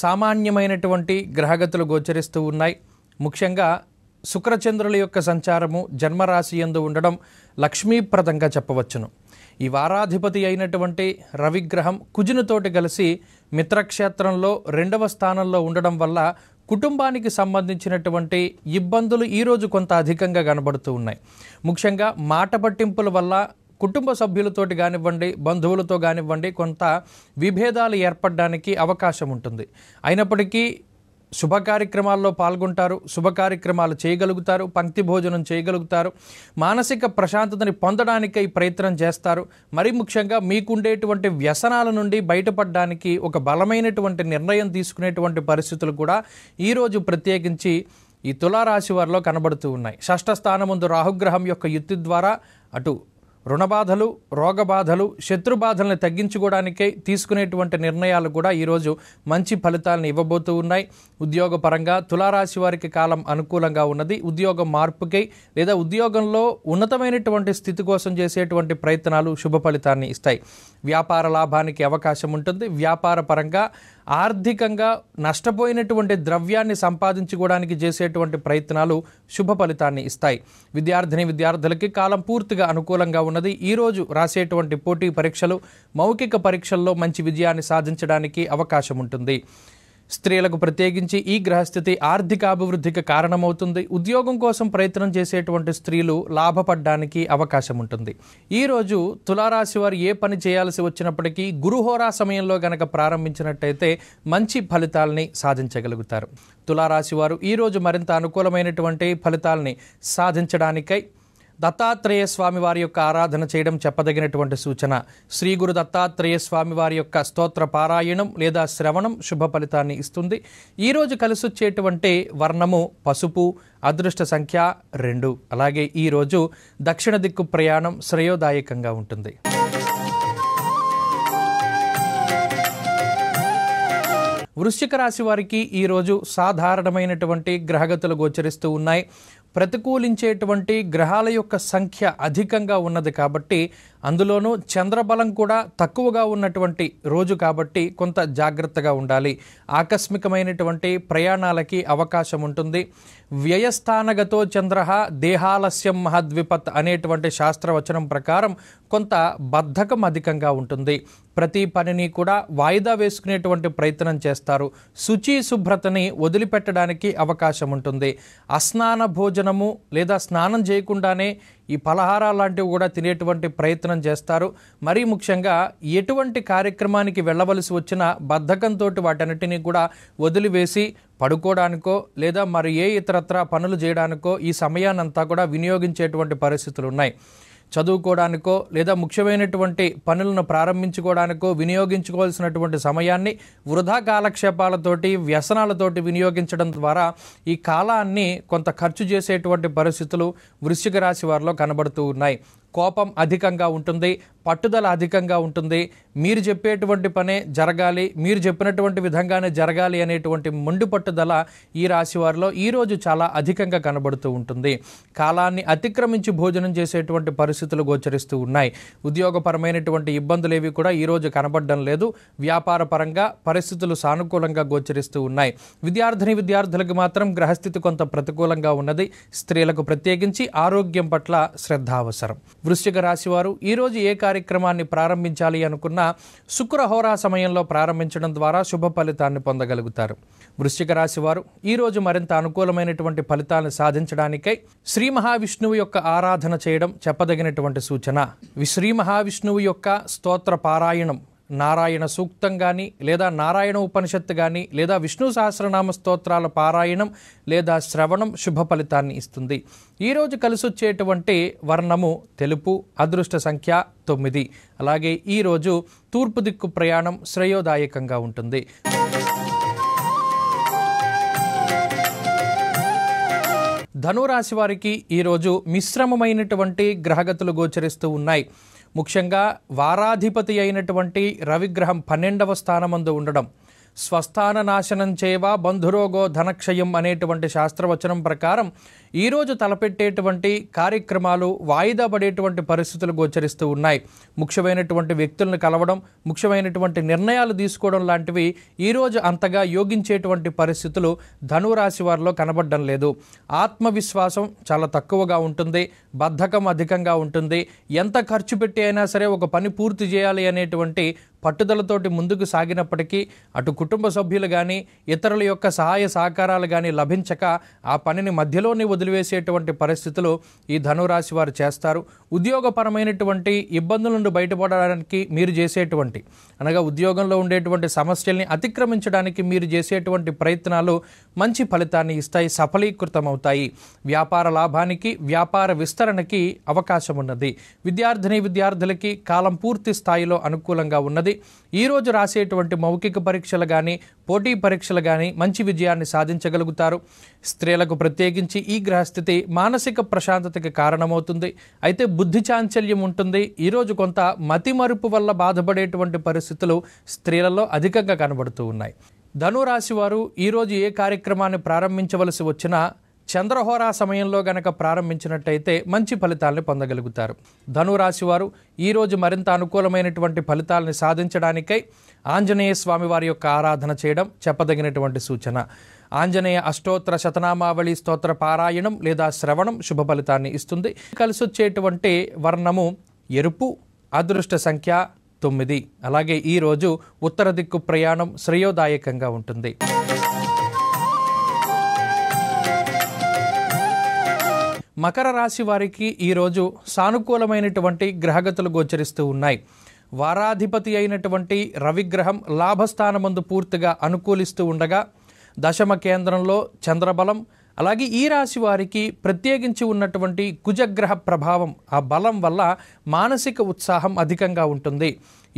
సామాన్యమైనటువంటి గ్రహగతులు గోచరిస్తూ ఉన్నాయి ముఖ్యంగా శుక్రచంద్రుల యొక్క సంచారము జన్మరాశి ఎందు ఉండడం లక్ష్మీప్రదంగా చెప్పవచ్చును ఈ వారాధిపతి అయినటువంటి రవిగ్రహం కుజునితోటి కలిసి మిత్రక్షేత్రంలో రెండవ స్థానంలో ఉండడం వల్ల కుటుంబానికి సంబంధించినటువంటి ఇబ్బందులు ఈరోజు కొంత అధికంగా కనబడుతూ ఉన్నాయి ముఖ్యంగా మాట పట్టింపుల వల్ల కుటుంబ సభ్యులతోటి కానివ్వండి బంధువులతో కానివ్వండి కొంత విభేదాలు ఏర్పడడానికి అవకాశం ఉంటుంది అయినప్పటికీ శుభ కార్యక్రమాల్లో పాల్గొంటారు శుభ కార్యక్రమాలు చేయగలుగుతారు పంక్తి భోజనం చేయగలుగుతారు మానసిక ప్రశాంతతని పొందడానికై ప్రయత్నం చేస్తారు మరి ముఖ్యంగా మీకుండేటువంటి వ్యసనాల నుండి బయటపడడానికి ఒక బలమైనటువంటి నిర్ణయం తీసుకునేటువంటి పరిస్థితులు కూడా ఈరోజు ప్రత్యేకించి ఈ తులారాశి వారిలో కనబడుతూ ఉన్నాయి షష్ఠ స్థానముందు రాహుగ్రహం యొక్క యుద్ధి ద్వారా అటు రుణబాధలు రోగబాధలు బాధల్ని తగ్గించుకోవడానికే తీసుకునేటువంటి నిర్ణయాలు కూడా ఈరోజు మంచి ఫలితాలను ఇవ్వబోతూ ఉన్నాయి ఉద్యోగపరంగా తులారాశి వారికి కాలం అనుకూలంగా ఉన్నది ఉద్యోగ మార్పుకై లేదా ఉద్యోగంలో ఉన్నతమైనటువంటి స్థితి కోసం చేసేటువంటి ప్రయత్నాలు శుభ ఫలితాన్ని ఇస్తాయి వ్యాపార లాభానికి అవకాశం ఉంటుంది వ్యాపార పరంగా ఆర్థికంగా నష్టపోయినటువంటి ద్రవ్యాన్ని సంపాదించుకోవడానికి చేసేటువంటి ప్రయత్నాలు శుభ ఫలితాన్ని ఇస్తాయి విద్యార్థిని విద్యార్థులకి కాలం పూర్తిగా అనుకూలంగా ఉన్నది ఈరోజు రాసేటువంటి పోటీ పరీక్షలు మౌఖిక పరీక్షల్లో మంచి విజయాన్ని సాధించడానికి అవకాశం ఉంటుంది స్త్రీలకు ప్రత్యేకించి ఈ గ్రహస్థితి ఆర్థిక అభివృద్ధికి కారణమవుతుంది ఉద్యోగం కోసం ప్రయత్నం చేసేటువంటి స్త్రీలు లాభపడడానికి అవకాశం ఉంటుంది ఈరోజు తులారాశి వారు ఏ పని చేయాల్సి వచ్చినప్పటికీ గురుహోరా సమయంలో గనక ప్రారంభించినట్టయితే మంచి ఫలితాలని సాధించగలుగుతారు తులారాశి వారు ఈరోజు మరింత అనుకూలమైనటువంటి ఫలితాలని సాధించడానికై దత్తాత్రేయ స్వామి వారి యొక్క ఆరాధన చేయడం చెప్పదగినటువంటి సూచన శ్రీ గురు దత్తాత్రేయ స్వామి వారి యొక్క స్తోత్ర పారాయణం లేదా శ్రవణం శుభ ఫలితాన్ని ఇస్తుంది ఈరోజు కలిసొచ్చేటువంటి వర్ణము పసుపు అదృష్ట సంఖ్య రెండు అలాగే ఈరోజు దక్షిణ దిక్కు ప్రయాణం శ్రేయోదాయకంగా ఉంటుంది వృశ్చిక రాశి వారికి ఈరోజు సాధారణమైనటువంటి గ్రహగతులు గోచరిస్తూ ఉన్నాయి ప్రతికూలించేటువంటి గ్రహాల యొక్క సంఖ్య అధికంగా ఉన్నది కాబట్టి అందులోనూ చంద్రబలం కూడా తక్కువగా ఉన్నటువంటి రోజు కాబట్టి కొంత జాగ్రత్తగా ఉండాలి ఆకస్మికమైనటువంటి ప్రయాణాలకి అవకాశం ఉంటుంది వ్యయస్థానగతో చంద్ర దేహాలస్యం మహద్విపత్ అనేటువంటి శాస్త్రవచనం ప్రకారం కొంత బద్ధకం అధికంగా ఉంటుంది ప్రతి పనిని కూడా వాయిదా వేసుకునేటువంటి ప్రయత్నం చేస్తారు శుచి శుభ్రతని వదిలిపెట్టడానికి అవకాశం ఉంటుంది అస్నాన భోజనము లేదా స్నానం చేయకుండానే ఈ పలహారాలు లాంటివి కూడా తినేటువంటి ప్రయత్నం చేస్తారు మరీ ముఖ్యంగా ఎటువంటి కార్యక్రమానికి వెళ్ళవలసి వచ్చిన బద్ధకంతో వాటన్నిటినీ కూడా వదిలివేసి పడుకోవడానికో లేదా మరి ఏ ఇతరత్ర పనులు చేయడానికో ఈ సమయాన్నంతా కూడా వినియోగించేటువంటి పరిస్థితులు ఉన్నాయి చదువుకోవడానికో లేదా ముఖ్యమైనటువంటి పనులను ప్రారంభించుకోవడానికో వినియోగించుకోవాల్సినటువంటి సమయాన్ని వృధా కాలక్షేపాలతోటి వ్యసనాలతోటి వినియోగించడం ద్వారా ఈ కాలాన్ని కొంత ఖర్చు చేసేటువంటి పరిస్థితులు వృశ్చిక రాశి వారిలో కనబడుతూ ఉన్నాయి కోపం అధికంగా ఉంటుంది పట్టుదల అధికంగా ఉంటుంది మీరు చెప్పేటువంటి పనే జరగాలి మీరు చెప్పినటువంటి విధంగానే జరగాలి అనేటువంటి మొండి పట్టుదల ఈ రాశి వారిలో ఈరోజు చాలా అధికంగా కనబడుతూ ఉంటుంది కాలాన్ని అతిక్రమించి భోజనం చేసేటువంటి పరిస్థితులు గోచరిస్తూ ఉన్నాయి ఉద్యోగపరమైనటువంటి ఇబ్బందులు ఏవి కూడా ఈరోజు కనబడడం లేదు వ్యాపార పరంగా పరిస్థితులు సానుకూలంగా గోచరిస్తూ ఉన్నాయి విద్యార్థిని విద్యార్థులకు మాత్రం గ్రహస్థితి కొంత ప్రతికూలంగా ఉన్నది స్త్రీలకు ప్రత్యేకించి ఆరోగ్యం పట్ల శ్రద్ధ అవసరం వృశ్చిక రాశివారు ఈరోజు ఏ కార్యక్రమాన్ని ప్రారంభించాలి అనుకున్న శుక్రహోరా సమయంలో ప్రారంభించడం ద్వారా శుభ ఫలితాన్ని పొందగలుగుతారు వృశ్చిక రాశివారు ఈరోజు మరింత అనుకూలమైనటువంటి ఫలితాలను సాధించడానికై శ్రీ మహావిష్ణువు యొక్క ఆరాధన చేయడం చెప్పదగినటువంటి సూచన శ్రీ మహావిష్ణువు యొక్క స్తోత్ర పారాయణం నారాయణ సూక్తం కానీ లేదా నారాయణ ఉపనిషత్తు కానీ లేదా విష్ణు సహస్రనామ స్తోత్రాల పారాయణం లేదా శ్రవణం శుభ ఫలితాన్ని ఇస్తుంది ఈరోజు కలిసొచ్చేటువంటి వర్ణము తెలుపు అదృష్ట సంఖ్య తొమ్మిది అలాగే ఈరోజు తూర్పు దిక్కు ప్రయాణం శ్రేయోదాయకంగా ఉంటుంది ధనురాశి వారికి ఈరోజు మిశ్రమమైనటువంటి గ్రహగతులు గోచరిస్తూ ఉన్నాయి ముఖ్యంగా వారాధిపతి అయినటువంటి రవిగ్రహం పన్నెండవ స్థానమందు ఉండడం స్వస్థాన నాశనం చేయవా బంధురోగో ధనక్షయం అనేటువంటి శాస్త్రవచనం ప్రకారం ఈరోజు తలపెట్టేటువంటి కార్యక్రమాలు వాయిదా పడేటువంటి పరిస్థితులు గోచరిస్తూ ఉన్నాయి ముఖ్యమైనటువంటి వ్యక్తులను కలవడం ముఖ్యమైనటువంటి నిర్ణయాలు తీసుకోవడం లాంటివి ఈరోజు అంతగా యోగించేటువంటి పరిస్థితులు ధనురాశి వారిలో కనబడడం లేదు ఆత్మవిశ్వాసం చాలా తక్కువగా ఉంటుంది బద్ధకం అధికంగా ఉంటుంది ఎంత ఖర్చు పెట్టి అయినా సరే ఒక పని పూర్తి చేయాలి అనేటువంటి పట్టుదలతోటి ముందుకు సాగినప్పటికీ అటు కుటుంబ సభ్యులు కానీ ఇతరుల యొక్క సహాయ సహకారాలు కానీ లభించక ఆ పనిని మధ్యలోనే వదిలివేసేటువంటి పరిస్థితులు ఈ ధనురాశి వారు చేస్తారు ఉద్యోగపరమైనటువంటి ఇబ్బందుల నుండి బయటపడడానికి మీరు చేసేటువంటి అనగా ఉద్యోగంలో ఉండేటువంటి సమస్యల్ని అతిక్రమించడానికి మీరు చేసేటువంటి ప్రయత్నాలు మంచి ఫలితాన్ని ఇస్తాయి సఫలీకృతమవుతాయి వ్యాపార లాభానికి వ్యాపార విస్తరణకి అవకాశం ఉన్నది విద్యార్థిని విద్యార్థులకి కాలం పూర్తి స్థాయిలో అనుకూలంగా ఉన్నది ఉంటుంది ఈరోజు రాసేటువంటి మౌఖిక పరీక్షలు కానీ పోటీ పరీక్షలు కానీ మంచి విజయాన్ని సాధించగలుగుతారు స్త్రీలకు ప్రత్యేకించి ఈ గ్రహస్థితి మానసిక ప్రశాంతతకి కారణమవుతుంది అయితే బుద్ధి చాంచల్యం ఉంటుంది ఈరోజు కొంత మతి మరుపు వల్ల బాధపడేటువంటి పరిస్థితులు స్త్రీలలో అధికంగా కనబడుతూ ఉన్నాయి ధనురాశి వారు ఈరోజు ఏ కార్యక్రమాన్ని ప్రారంభించవలసి వచ్చినా చంద్రహోరా సమయంలో గనక ప్రారంభించినట్టయితే మంచి ఫలితాలను పొందగలుగుతారు ధనురాశి వారు ఈరోజు మరింత అనుకూలమైనటువంటి ఫలితాలను సాధించడానికై ఆంజనేయ స్వామి వారి యొక్క ఆరాధన చేయడం చెప్పదగినటువంటి సూచన ఆంజనేయ అష్టోత్తర శతనామావళి స్తోత్ర పారాయణం లేదా శ్రవణం శుభ ఫలితాన్ని ఇస్తుంది కలిసొచ్చేటువంటి వర్ణము ఎరుపు అదృష్ట సంఖ్య తొమ్మిది అలాగే ఈరోజు ఉత్తర దిక్కు ప్రయాణం శ్రేయోదాయకంగా ఉంటుంది మకర రాశి వారికి ఈరోజు సానుకూలమైనటువంటి గ్రహగతులు గోచరిస్తూ ఉన్నాయి వారాధిపతి అయినటువంటి రవిగ్రహం లాభస్థానమందు పూర్తిగా అనుకూలిస్తూ ఉండగా దశమ కేంద్రంలో చంద్రబలం అలాగే ఈ రాశి వారికి ప్రత్యేకించి ఉన్నటువంటి కుజగ్రహ ప్రభావం ఆ బలం వల్ల మానసిక ఉత్సాహం అధికంగా ఉంటుంది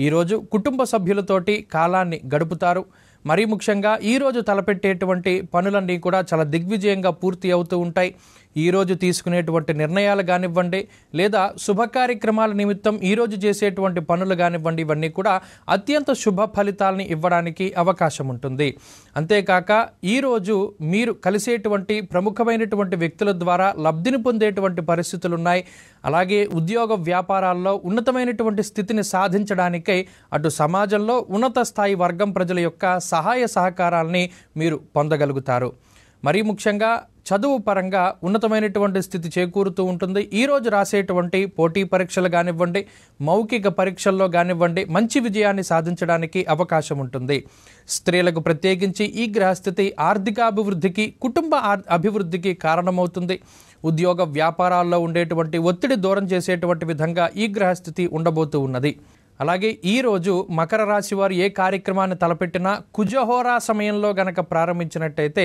ఈరోజు కుటుంబ సభ్యులతోటి కాలాన్ని గడుపుతారు మరీ ముఖ్యంగా ఈరోజు తలపెట్టేటువంటి పనులన్నీ కూడా చాలా దిగ్విజయంగా పూర్తి అవుతూ ఉంటాయి ఈరోజు తీసుకునేటువంటి నిర్ణయాలు కానివ్వండి లేదా శుభ కార్యక్రమాల నిమిత్తం ఈరోజు చేసేటువంటి పనులు కానివ్వండి ఇవన్నీ కూడా అత్యంత శుభ ఫలితాలని ఇవ్వడానికి అవకాశం ఉంటుంది అంతేకాక ఈరోజు మీరు కలిసేటువంటి ప్రముఖమైనటువంటి వ్యక్తుల ద్వారా లబ్ధిని పొందేటువంటి పరిస్థితులు ఉన్నాయి అలాగే ఉద్యోగ వ్యాపారాల్లో ఉన్నతమైనటువంటి స్థితిని సాధించడానికై అటు సమాజంలో ఉన్నత స్థాయి వర్గం ప్రజల యొక్క సహాయ సహకారాల్ని మీరు పొందగలుగుతారు మరీ ముఖ్యంగా చదువు పరంగా ఉన్నతమైనటువంటి స్థితి చేకూరుతూ ఉంటుంది ఈరోజు రాసేటువంటి పోటీ పరీక్షలు కానివ్వండి మౌఖిక పరీక్షల్లో కానివ్వండి మంచి విజయాన్ని సాధించడానికి అవకాశం ఉంటుంది స్త్రీలకు ప్రత్యేకించి ఈ గ్రహస్థితి ఆర్థికాభివృద్ధికి కుటుంబ అభివృద్ధికి కారణమవుతుంది ఉద్యోగ వ్యాపారాల్లో ఉండేటువంటి ఒత్తిడి దూరం చేసేటువంటి విధంగా ఈ గ్రహస్థితి ఉండబోతూ ఉన్నది అలాగే ఈరోజు మకర రాశి వారు ఏ కార్యక్రమాన్ని తలపెట్టినా కుజహోరా సమయంలో గనక ప్రారంభించినట్టయితే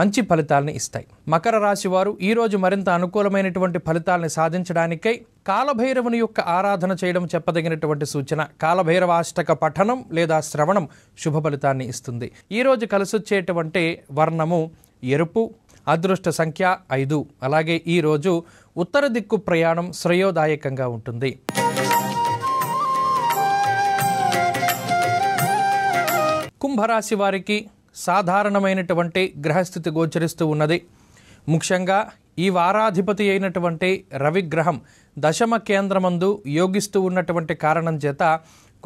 మంచి ఫలితాలను ఇస్తాయి మకర రాశి వారు ఈరోజు మరింత అనుకూలమైనటువంటి ఫలితాలను సాధించడానికై కాలభైరవుని యొక్క ఆరాధన చేయడం చెప్పదగినటువంటి సూచన కాలభైరవ అష్టక పఠనం లేదా శ్రవణం శుభ ఫలితాన్ని ఇస్తుంది ఈరోజు కలిసొచ్చేటువంటి వర్ణము ఎరుపు అదృష్ట సంఖ్య ఐదు అలాగే ఈరోజు ఉత్తర దిక్కు ప్రయాణం శ్రేయోదాయకంగా ఉంటుంది కుంభరాశి వారికి సాధారణమైనటువంటి గ్రహస్థితి గోచరిస్తూ ఉన్నది ముఖ్యంగా ఈ వారాధిపతి అయినటువంటి రవిగ్రహం దశమ కేంద్రమందు యోగిస్తూ ఉన్నటువంటి కారణం చేత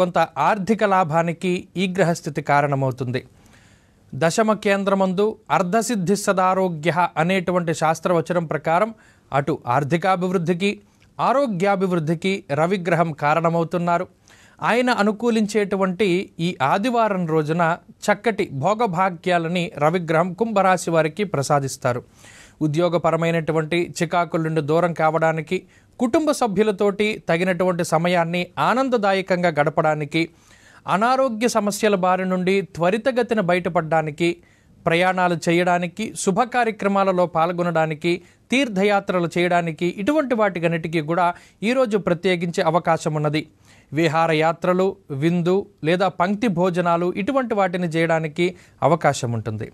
కొంత ఆర్థిక లాభానికి ఈ గ్రహస్థితి కారణమవుతుంది దశమ కేంద్రమందు అర్ధసిద్ధి సదారోగ్య అనేటువంటి శాస్త్రవచనం ప్రకారం అటు ఆర్థికాభివృద్ధికి ఆరోగ్యాభివృద్ధికి రవిగ్రహం కారణమవుతున్నారు ఆయన అనుకూలించేటువంటి ఈ ఆదివారం రోజున చక్కటి భోగభాగ్యాలని రవిగ్రహం కుంభరాశి వారికి ప్రసాదిస్తారు ఉద్యోగపరమైనటువంటి చికాకుల నుండి దూరం కావడానికి కుటుంబ సభ్యులతోటి తగినటువంటి సమయాన్ని ఆనందదాయకంగా గడపడానికి అనారోగ్య సమస్యల బారి నుండి త్వరితగతిన బయటపడడానికి ప్రయాణాలు చేయడానికి శుభ కార్యక్రమాలలో పాల్గొనడానికి తీర్థయాత్రలు చేయడానికి ఇటువంటి వాటికన్నిటికీ కూడా ఈరోజు ప్రత్యేకించే అవకాశం ఉన్నది విహారయాత్రలు విందు లేదా పంక్తి భోజనాలు ఇటువంటి వాటిని చేయడానికి అవకాశం ఉంటుంది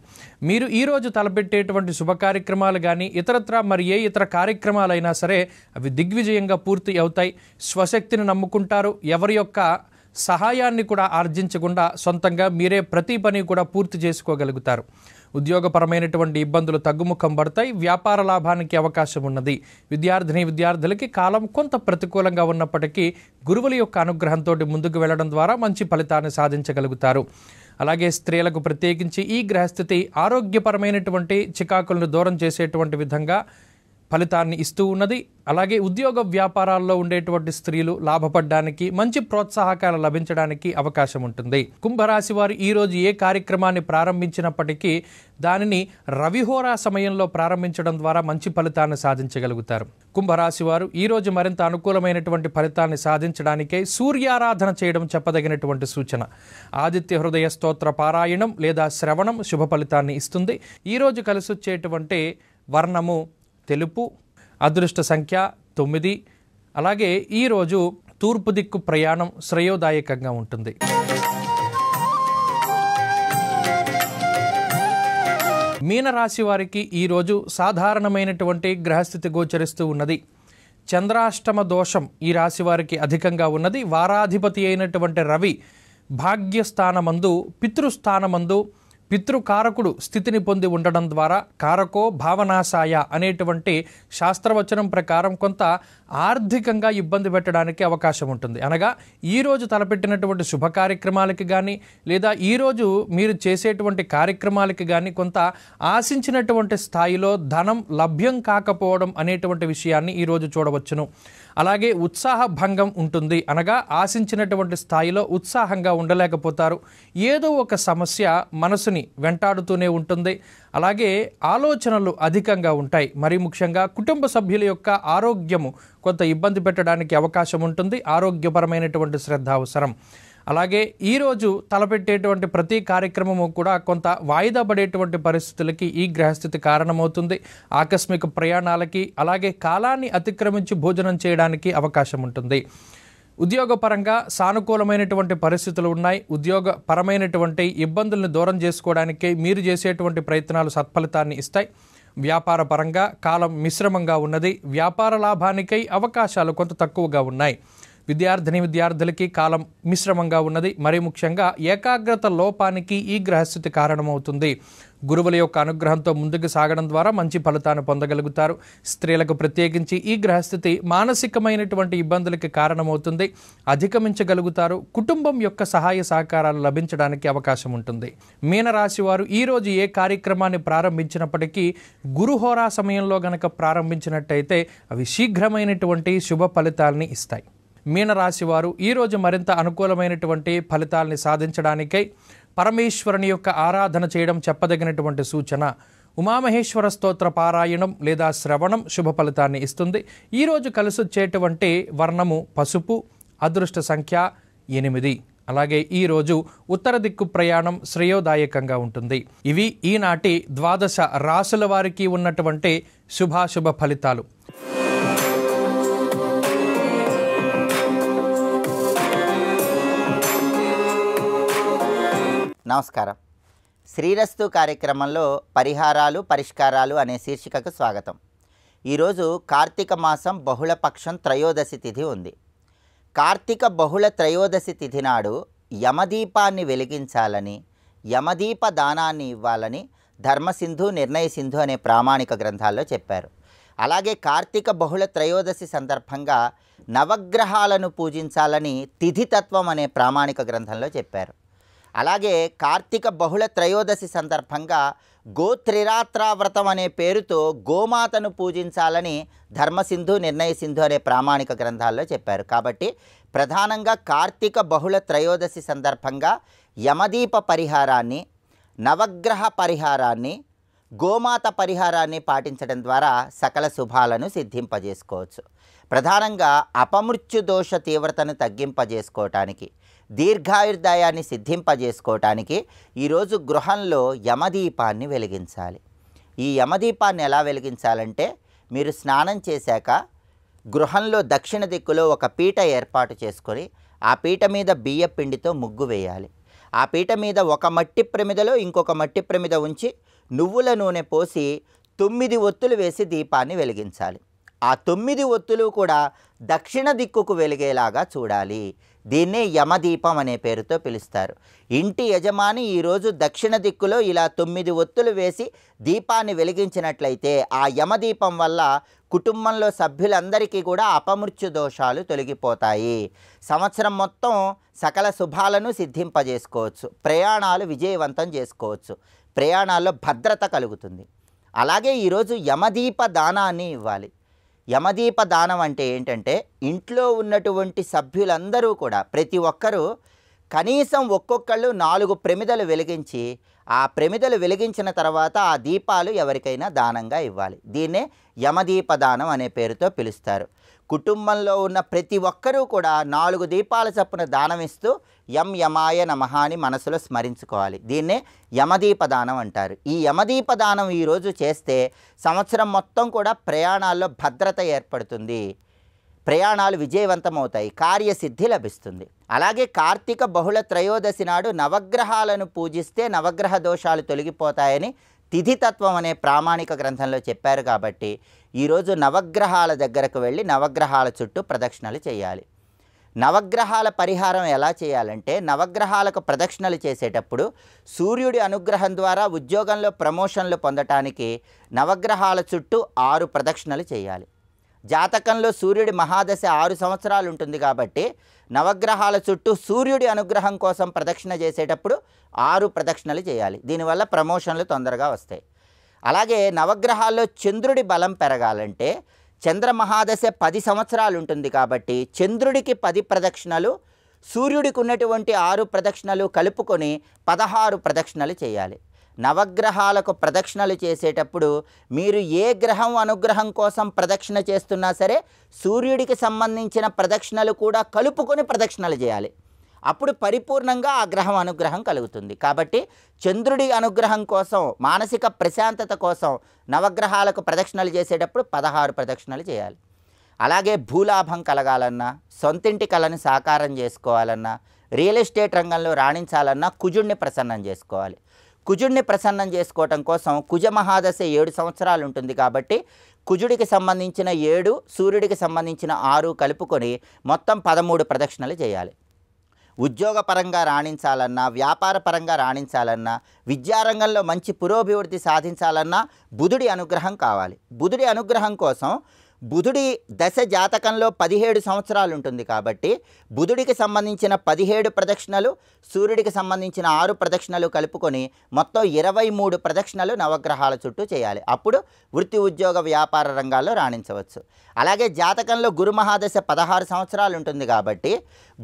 మీరు ఈరోజు తలపెట్టేటువంటి శుభ కార్యక్రమాలు కానీ ఇతరత్ర మరి ఏ ఇతర కార్యక్రమాలైనా సరే అవి దిగ్విజయంగా పూర్తి అవుతాయి స్వశక్తిని నమ్ముకుంటారు ఎవరి యొక్క సహాయాన్ని కూడా ఆర్జించకుండా సొంతంగా మీరే ప్రతి పని కూడా పూర్తి చేసుకోగలుగుతారు ఉద్యోగపరమైనటువంటి ఇబ్బందులు తగ్గుముఖం పడతాయి వ్యాపార లాభానికి అవకాశం ఉన్నది విద్యార్థిని విద్యార్థులకి కాలం కొంత ప్రతికూలంగా ఉన్నప్పటికీ గురువుల యొక్క అనుగ్రహంతో ముందుకు వెళ్లడం ద్వారా మంచి ఫలితాన్ని సాధించగలుగుతారు అలాగే స్త్రీలకు ప్రత్యేకించి ఈ గ్రహస్థితి ఆరోగ్యపరమైనటువంటి చికాకులను దూరం చేసేటువంటి విధంగా ఫలితాన్ని ఇస్తూ ఉన్నది అలాగే ఉద్యోగ వ్యాపారాల్లో ఉండేటువంటి స్త్రీలు లాభపడడానికి మంచి ప్రోత్సాహకాలు లభించడానికి అవకాశం ఉంటుంది కుంభరాశి వారు ఈరోజు ఏ కార్యక్రమాన్ని ప్రారంభించినప్పటికీ దానిని రవిహోరా సమయంలో ప్రారంభించడం ద్వారా మంచి ఫలితాన్ని సాధించగలుగుతారు కుంభరాశి వారు ఈరోజు మరింత అనుకూలమైనటువంటి ఫలితాన్ని సాధించడానికే సూర్యారాధన చేయడం చెప్పదగినటువంటి సూచన ఆదిత్య హృదయ స్తోత్ర పారాయణం లేదా శ్రవణం శుభ ఫలితాన్ని ఇస్తుంది ఈరోజు కలిసొచ్చేటువంటి వర్ణము తెలుపు అదృష్ట సంఖ్య తొమ్మిది అలాగే ఈరోజు తూర్పు దిక్కు ప్రయాణం శ్రేయోదాయకంగా ఉంటుంది మీనరాశి వారికి ఈరోజు సాధారణమైనటువంటి గ్రహస్థితి గోచరిస్తూ ఉన్నది చంద్రాష్టమ దోషం ఈ రాశి వారికి అధికంగా ఉన్నది వారాధిపతి అయినటువంటి రవి భాగ్యస్థానమందు పితృస్థానమందు పితృకారకుడు స్థితిని పొంది ఉండడం ద్వారా కారకో భావనాశాయ అనేటువంటి శాస్త్రవచనం ప్రకారం కొంత ఆర్థికంగా ఇబ్బంది పెట్టడానికి అవకాశం ఉంటుంది అనగా ఈరోజు తలపెట్టినటువంటి శుభ కార్యక్రమాలకి కానీ లేదా ఈరోజు మీరు చేసేటువంటి కార్యక్రమాలకి కానీ కొంత ఆశించినటువంటి స్థాయిలో ధనం లభ్యం కాకపోవడం అనేటువంటి విషయాన్ని ఈరోజు చూడవచ్చును అలాగే ఉత్సాహ భంగం ఉంటుంది అనగా ఆశించినటువంటి స్థాయిలో ఉత్సాహంగా ఉండలేకపోతారు ఏదో ఒక సమస్య మనసుని వెంటాడుతూనే ఉంటుంది అలాగే ఆలోచనలు అధికంగా ఉంటాయి మరి ముఖ్యంగా కుటుంబ సభ్యుల యొక్క ఆరోగ్యము కొంత ఇబ్బంది పెట్టడానికి అవకాశం ఉంటుంది ఆరోగ్యపరమైనటువంటి శ్రద్ధ అవసరం అలాగే ఈరోజు తలపెట్టేటువంటి ప్రతి కార్యక్రమము కూడా కొంత వాయిదా పడేటువంటి పరిస్థితులకి ఈ గ్రహస్థితి కారణమవుతుంది ఆకస్మిక ప్రయాణాలకి అలాగే కాలాన్ని అతిక్రమించి భోజనం చేయడానికి అవకాశం ఉంటుంది ఉద్యోగపరంగా సానుకూలమైనటువంటి పరిస్థితులు ఉన్నాయి ఉద్యోగపరమైనటువంటి ఇబ్బందులను దూరం చేసుకోవడానికి మీరు చేసేటువంటి ప్రయత్నాలు సత్ఫలితాన్ని ఇస్తాయి వ్యాపార పరంగా కాలం మిశ్రమంగా ఉన్నది వ్యాపార లాభానికై అవకాశాలు కొంత తక్కువగా ఉన్నాయి విద్యార్థిని విద్యార్థులకి కాలం మిశ్రమంగా ఉన్నది మరి ముఖ్యంగా ఏకాగ్రత లోపానికి ఈ గ్రహస్థితి కారణమవుతుంది గురువుల యొక్క అనుగ్రహంతో ముందుకు సాగడం ద్వారా మంచి ఫలితాన్ని పొందగలుగుతారు స్త్రీలకు ప్రత్యేకించి ఈ గ్రహస్థితి మానసికమైనటువంటి ఇబ్బందులకి కారణమవుతుంది అధిగమించగలుగుతారు కుటుంబం యొక్క సహాయ సహకారాలు లభించడానికి అవకాశం ఉంటుంది మీనరాశి వారు ఈరోజు ఏ కార్యక్రమాన్ని ప్రారంభించినప్పటికీ గురుహోరా సమయంలో గనక ప్రారంభించినట్టయితే అవి శీఘ్రమైనటువంటి శుభ ఫలితాలని ఇస్తాయి మీనరాశివారు ఈరోజు మరింత అనుకూలమైనటువంటి ఫలితాలని సాధించడానికై పరమేశ్వరుని యొక్క ఆరాధన చేయడం చెప్పదగినటువంటి సూచన ఉమామహేశ్వర స్తోత్ర పారాయణం లేదా శ్రవణం శుభ ఫలితాన్ని ఇస్తుంది ఈరోజు కలిసొచ్చేటువంటి వర్ణము పసుపు అదృష్ట సంఖ్య ఎనిమిది అలాగే ఈరోజు ఉత్తర దిక్కు ప్రయాణం శ్రేయోదాయకంగా ఉంటుంది ఇవి ఈనాటి ద్వాదశ రాసుల వారికి ఉన్నటువంటి శుభాశుభ ఫలితాలు నమస్కారం శ్రీరస్తు కార్యక్రమంలో పరిహారాలు పరిష్కారాలు అనే శీర్షికకు స్వాగతం ఈరోజు కార్తీక మాసం బహుళ పక్షం త్రయోదశి తిథి ఉంది కార్తీక బహుళ త్రయోదశి తిథి నాడు యమదీపాన్ని వెలిగించాలని యమదీప దానాన్ని ఇవ్వాలని ధర్మసింధు నిర్ణయ సింధు అనే ప్రామాణిక గ్రంథాల్లో చెప్పారు అలాగే కార్తీక బహుళ త్రయోదశి సందర్భంగా నవగ్రహాలను పూజించాలని తిథితత్వం అనే ప్రామాణిక గ్రంథంలో చెప్పారు అలాగే కార్తీక బహుళ త్రయోదశి సందర్భంగా గోత్రిరాత్రావ్రతం అనే పేరుతో గోమాతను పూజించాలని ధర్మసింధు నిర్ణయ సింధు అనే ప్రామాణిక గ్రంథాల్లో చెప్పారు కాబట్టి ప్రధానంగా కార్తీక బహుళ త్రయోదశి సందర్భంగా యమదీప పరిహారాన్ని నవగ్రహ పరిహారాన్ని గోమాత పరిహారాన్ని పాటించడం ద్వారా సకల శుభాలను సిద్ధింపజేసుకోవచ్చు ప్రధానంగా అపమృత్యు దోష తీవ్రతను తగ్గింపజేసుకోవటానికి దీర్ఘాయుర్దాయాన్ని సిద్ధింపజేసుకోవటానికి ఈరోజు గృహంలో యమదీపాన్ని వెలిగించాలి ఈ యమదీపాన్ని ఎలా వెలిగించాలంటే మీరు స్నానం చేశాక గృహంలో దక్షిణ దిక్కులో ఒక పీట ఏర్పాటు చేసుకొని ఆ పీట మీద బియ్య పిండితో ముగ్గు వేయాలి ఆ పీట మీద ఒక మట్టి ప్రమిదలో ఇంకొక మట్టి ప్రమిద ఉంచి నువ్వుల నూనె పోసి తొమ్మిది ఒత్తులు వేసి దీపాన్ని వెలిగించాలి ఆ తొమ్మిది ఒత్తులు కూడా దక్షిణ దిక్కుకు వెలిగేలాగా చూడాలి దీన్నే యమదీపం అనే పేరుతో పిలుస్తారు ఇంటి యజమాని ఈరోజు దక్షిణ దిక్కులో ఇలా తొమ్మిది ఒత్తులు వేసి దీపాన్ని వెలిగించినట్లయితే ఆ యమదీపం వల్ల కుటుంబంలో సభ్యులందరికీ కూడా అపమృత్యు దోషాలు తొలగిపోతాయి సంవత్సరం మొత్తం సకల శుభాలను సిద్ధింపజేసుకోవచ్చు ప్రయాణాలు విజయవంతం చేసుకోవచ్చు ప్రయాణాల్లో భద్రత కలుగుతుంది అలాగే ఈరోజు యమదీప దానాన్ని ఇవ్వాలి యమదీప దానం అంటే ఏంటంటే ఇంట్లో ఉన్నటువంటి సభ్యులందరూ కూడా ప్రతి ఒక్కరూ కనీసం ఒక్కొక్కళ్ళు నాలుగు ప్రమిదలు వెలిగించి ఆ ప్రమిదలు వెలిగించిన తర్వాత ఆ దీపాలు ఎవరికైనా దానంగా ఇవ్వాలి దీన్నే యమదీప దానం అనే పేరుతో పిలుస్తారు కుటుంబంలో ఉన్న ప్రతి ఒక్కరూ కూడా నాలుగు దీపాల చప్పున దానం ఇస్తూ యం యమాయ నమహ అని మనసులో స్మరించుకోవాలి దీన్నే యమదీప దానం అంటారు ఈ యమదీప దానం ఈరోజు చేస్తే సంవత్సరం మొత్తం కూడా ప్రయాణాల్లో భద్రత ఏర్పడుతుంది ప్రయాణాలు విజయవంతమవుతాయి కార్యసిద్ధి లభిస్తుంది అలాగే కార్తీక బహుళ త్రయోదశి నాడు నవగ్రహాలను పూజిస్తే నవగ్రహ దోషాలు తొలగిపోతాయని తిథితత్వం అనే ప్రామాణిక గ్రంథంలో చెప్పారు కాబట్టి ఈరోజు నవగ్రహాల దగ్గరకు వెళ్ళి నవగ్రహాల చుట్టూ ప్రదక్షిణలు చేయాలి నవగ్రహాల పరిహారం ఎలా చేయాలంటే నవగ్రహాలకు ప్రదక్షిణలు చేసేటప్పుడు సూర్యుడి అనుగ్రహం ద్వారా ఉద్యోగంలో ప్రమోషన్లు పొందటానికి నవగ్రహాల చుట్టూ ఆరు ప్రదక్షిణలు చేయాలి జాతకంలో సూర్యుడి మహాదశ ఆరు సంవత్సరాలు ఉంటుంది కాబట్టి నవగ్రహాల చుట్టూ సూర్యుడి అనుగ్రహం కోసం ప్రదక్షిణ చేసేటప్పుడు ఆరు ప్రదక్షిణలు చేయాలి దీనివల్ల ప్రమోషన్లు తొందరగా వస్తాయి అలాగే నవగ్రహాల్లో చంద్రుడి బలం పెరగాలంటే చంద్ర మహాదశ పది సంవత్సరాలు ఉంటుంది కాబట్టి చంద్రుడికి పది ప్రదక్షిణలు సూర్యుడికి ఉన్నటువంటి ఆరు ప్రదక్షిణలు కలుపుకొని పదహారు ప్రదక్షిణలు చేయాలి నవగ్రహాలకు ప్రదక్షిణలు చేసేటప్పుడు మీరు ఏ గ్రహం అనుగ్రహం కోసం ప్రదక్షిణ చేస్తున్నా సరే సూర్యుడికి సంబంధించిన ప్రదక్షిణలు కూడా కలుపుకొని ప్రదక్షిణలు చేయాలి అప్పుడు పరిపూర్ణంగా ఆ గ్రహం అనుగ్రహం కలుగుతుంది కాబట్టి చంద్రుడి అనుగ్రహం కోసం మానసిక ప్రశాంతత కోసం నవగ్రహాలకు ప్రదక్షిణలు చేసేటప్పుడు పదహారు ప్రదక్షిణలు చేయాలి అలాగే భూలాభం కలగాలన్నా సొంతింటి కళను సాకారం చేసుకోవాలన్నా రియల్ ఎస్టేట్ రంగంలో రాణించాలన్నా కుజుడిని ప్రసన్నం చేసుకోవాలి కుజుడిని ప్రసన్నం చేసుకోవటం కోసం కుజ మహాదశ ఏడు సంవత్సరాలు ఉంటుంది కాబట్టి కుజుడికి సంబంధించిన ఏడు సూర్యుడికి సంబంధించిన ఆరు కలుపుకొని మొత్తం పదమూడు ప్రదక్షిణలు చేయాలి ఉద్యోగపరంగా రాణించాలన్నా వ్యాపారపరంగా రాణించాలన్నా విద్యారంగంలో మంచి పురోభివృద్ధి సాధించాలన్నా బుధుడి అనుగ్రహం కావాలి బుధుడి అనుగ్రహం కోసం బుధుడి దశ జాతకంలో పదిహేడు సంవత్సరాలు ఉంటుంది కాబట్టి బుధుడికి సంబంధించిన పదిహేడు ప్రదక్షిణలు సూర్యుడికి సంబంధించిన ఆరు ప్రదక్షిణలు కలుపుకొని మొత్తం ఇరవై మూడు ప్రదక్షిణలు నవగ్రహాల చుట్టూ చేయాలి అప్పుడు వృత్తి ఉద్యోగ వ్యాపార రంగాల్లో రాణించవచ్చు అలాగే జాతకంలో గురు మహాదశ పదహారు సంవత్సరాలు ఉంటుంది కాబట్టి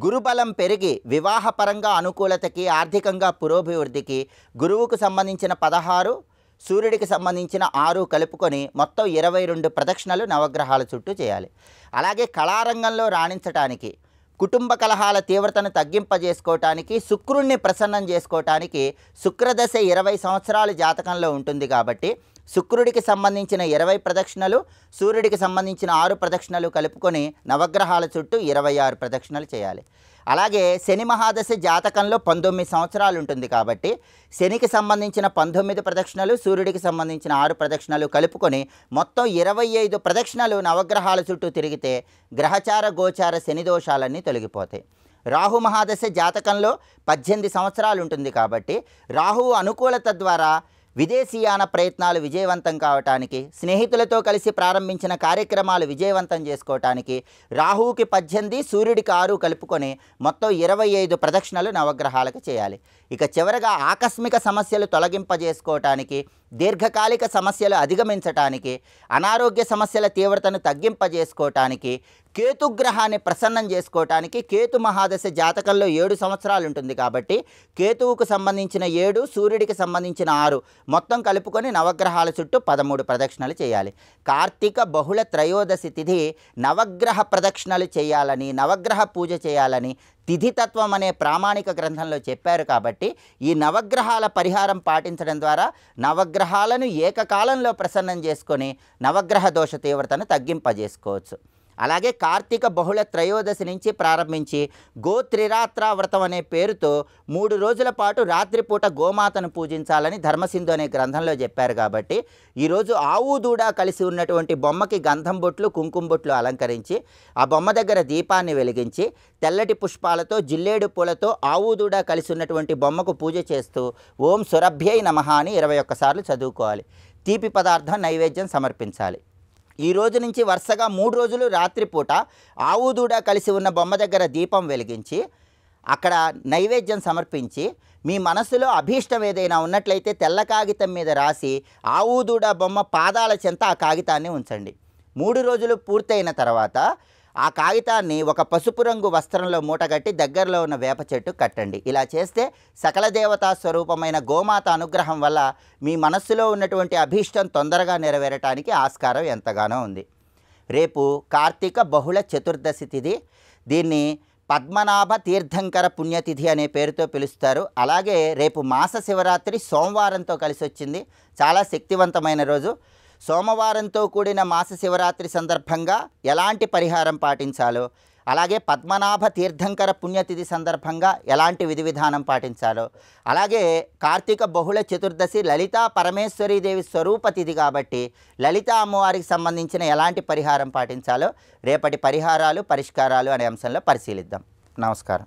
గురుబలం పెరిగి వివాహపరంగా అనుకూలతకి ఆర్థికంగా పురోభివృద్ధికి గురువుకు సంబంధించిన పదహారు సూర్యుడికి సంబంధించిన ఆరు కలుపుకొని మొత్తం ఇరవై రెండు ప్రదక్షిణలు నవగ్రహాల చుట్టూ చేయాలి అలాగే కళారంగంలో రాణించటానికి కుటుంబ కలహాల తీవ్రతను తగ్గింపజేసుకోవటానికి శుక్రుణ్ణి ప్రసన్నం చేసుకోవటానికి శుక్రదశ ఇరవై సంవత్సరాల జాతకంలో ఉంటుంది కాబట్టి శుక్రుడికి సంబంధించిన ఇరవై ప్రదక్షిణలు సూర్యుడికి సంబంధించిన ఆరు ప్రదక్షిణలు కలుపుకొని నవగ్రహాల చుట్టూ ఇరవై ఆరు ప్రదక్షిణలు చేయాలి అలాగే శని మహాదశ జాతకంలో పంతొమ్మిది సంవత్సరాలు ఉంటుంది కాబట్టి శనికి సంబంధించిన పంతొమ్మిది ప్రదక్షిణలు సూర్యుడికి సంబంధించిన ఆరు ప్రదక్షిణలు కలుపుకొని మొత్తం ఇరవై ఐదు ప్రదక్షిణలు నవగ్రహాల చుట్టూ తిరిగితే గ్రహచార గోచార శని దోషాలన్నీ తొలగిపోతాయి రాహు మహాదశ జాతకంలో పద్దెనిమిది సంవత్సరాలు ఉంటుంది కాబట్టి రాహువు అనుకూలత ద్వారా విదేశీయాన ప్రయత్నాలు విజయవంతం కావటానికి స్నేహితులతో కలిసి ప్రారంభించిన కార్యక్రమాలు విజయవంతం చేసుకోవటానికి రాహువుకి పద్దెనిమిది సూర్యుడికి ఆరు కలుపుకొని మొత్తం ఇరవై ఐదు ప్రదక్షిణలు నవగ్రహాలకు చేయాలి ఇక చివరగా ఆకస్మిక సమస్యలు తొలగింపజేసుకోవటానికి దీర్ఘకాలిక సమస్యలు అధిగమించటానికి అనారోగ్య సమస్యల తీవ్రతను తగ్గింపజేసుకోవటానికి కేతుగ్రహాన్ని ప్రసన్నం చేసుకోవటానికి కేతు మహాదశ జాతకంలో ఏడు సంవత్సరాలు ఉంటుంది కాబట్టి కేతువుకు సంబంధించిన ఏడు సూర్యుడికి సంబంధించిన ఆరు మొత్తం కలుపుకొని నవగ్రహాల చుట్టూ పదమూడు ప్రదక్షిణలు చేయాలి కార్తీక బహుళ త్రయోదశి తిథి నవగ్రహ ప్రదక్షిణలు చేయాలని నవగ్రహ పూజ చేయాలని తిథితత్వం అనే ప్రామాణిక గ్రంథంలో చెప్పారు కాబట్టి ఈ నవగ్రహాల పరిహారం పాటించడం ద్వారా నవగ్రహాలను ఏకకాలంలో ప్రసన్నం చేసుకొని నవగ్రహ దోష తీవ్రతను తగ్గింపజేసుకోవచ్చు అలాగే కార్తీక బహుళ త్రయోదశి నుంచి ప్రారంభించి గోత్రిరాత్ర వ్రతం అనే పేరుతో మూడు రోజుల పాటు రాత్రిపూట గోమాతను పూజించాలని ధర్మసింధు అనే గ్రంథంలో చెప్పారు కాబట్టి ఈరోజు ఆవు దూడ కలిసి ఉన్నటువంటి బొమ్మకి గంధం బొట్లు కుంకుమ బొట్లు అలంకరించి ఆ బొమ్మ దగ్గర దీపాన్ని వెలిగించి తెల్లటి పుష్పాలతో జిల్లేడు పూలతో ఆవు దూడ కలిసి ఉన్నటువంటి బొమ్మకు పూజ చేస్తూ ఓం సురభ్యై నమ అని ఇరవై ఒక్కసార్లు చదువుకోవాలి తీపి పదార్థం నైవేద్యం సమర్పించాలి ఈ రోజు నుంచి వరుసగా మూడు రోజులు రాత్రిపూట ఆవు దూడ కలిసి ఉన్న బొమ్మ దగ్గర దీపం వెలిగించి అక్కడ నైవేద్యం సమర్పించి మీ మనసులో అభీష్టం ఏదైనా ఉన్నట్లయితే తెల్ల కాగితం మీద రాసి ఆవు దూడ బొమ్మ పాదాల చెంత ఆ కాగితాన్ని ఉంచండి మూడు రోజులు పూర్తయిన తర్వాత ఆ కాగితాన్ని ఒక పసుపు రంగు వస్త్రంలో మూటగట్టి దగ్గరలో ఉన్న వేప చెట్టు కట్టండి ఇలా చేస్తే సకల దేవతా స్వరూపమైన గోమాత అనుగ్రహం వల్ల మీ మనస్సులో ఉన్నటువంటి అభీష్టం తొందరగా నెరవేరటానికి ఆస్కారం ఎంతగానో ఉంది రేపు కార్తీక బహుళ చతుర్దశి తిథి దీన్ని పద్మనాభ తీర్థంకర పుణ్యతిథి అనే పేరుతో పిలుస్తారు అలాగే రేపు మాస శివరాత్రి సోమవారంతో కలిసి వచ్చింది చాలా శక్తివంతమైన రోజు సోమవారంతో కూడిన మాస శివరాత్రి సందర్భంగా ఎలాంటి పరిహారం పాటించాలో అలాగే పద్మనాభ తీర్థంకర పుణ్యతిథి సందర్భంగా ఎలాంటి విధి విధానం పాటించాలో అలాగే కార్తీక బహుళ చతుర్దశి లలితా పరమేశ్వరీదేవి స్వరూప తిథి కాబట్టి లలితా అమ్మవారికి సంబంధించిన ఎలాంటి పరిహారం పాటించాలో రేపటి పరిహారాలు పరిష్కారాలు అనే అంశంలో పరిశీలిద్దాం నమస్కారం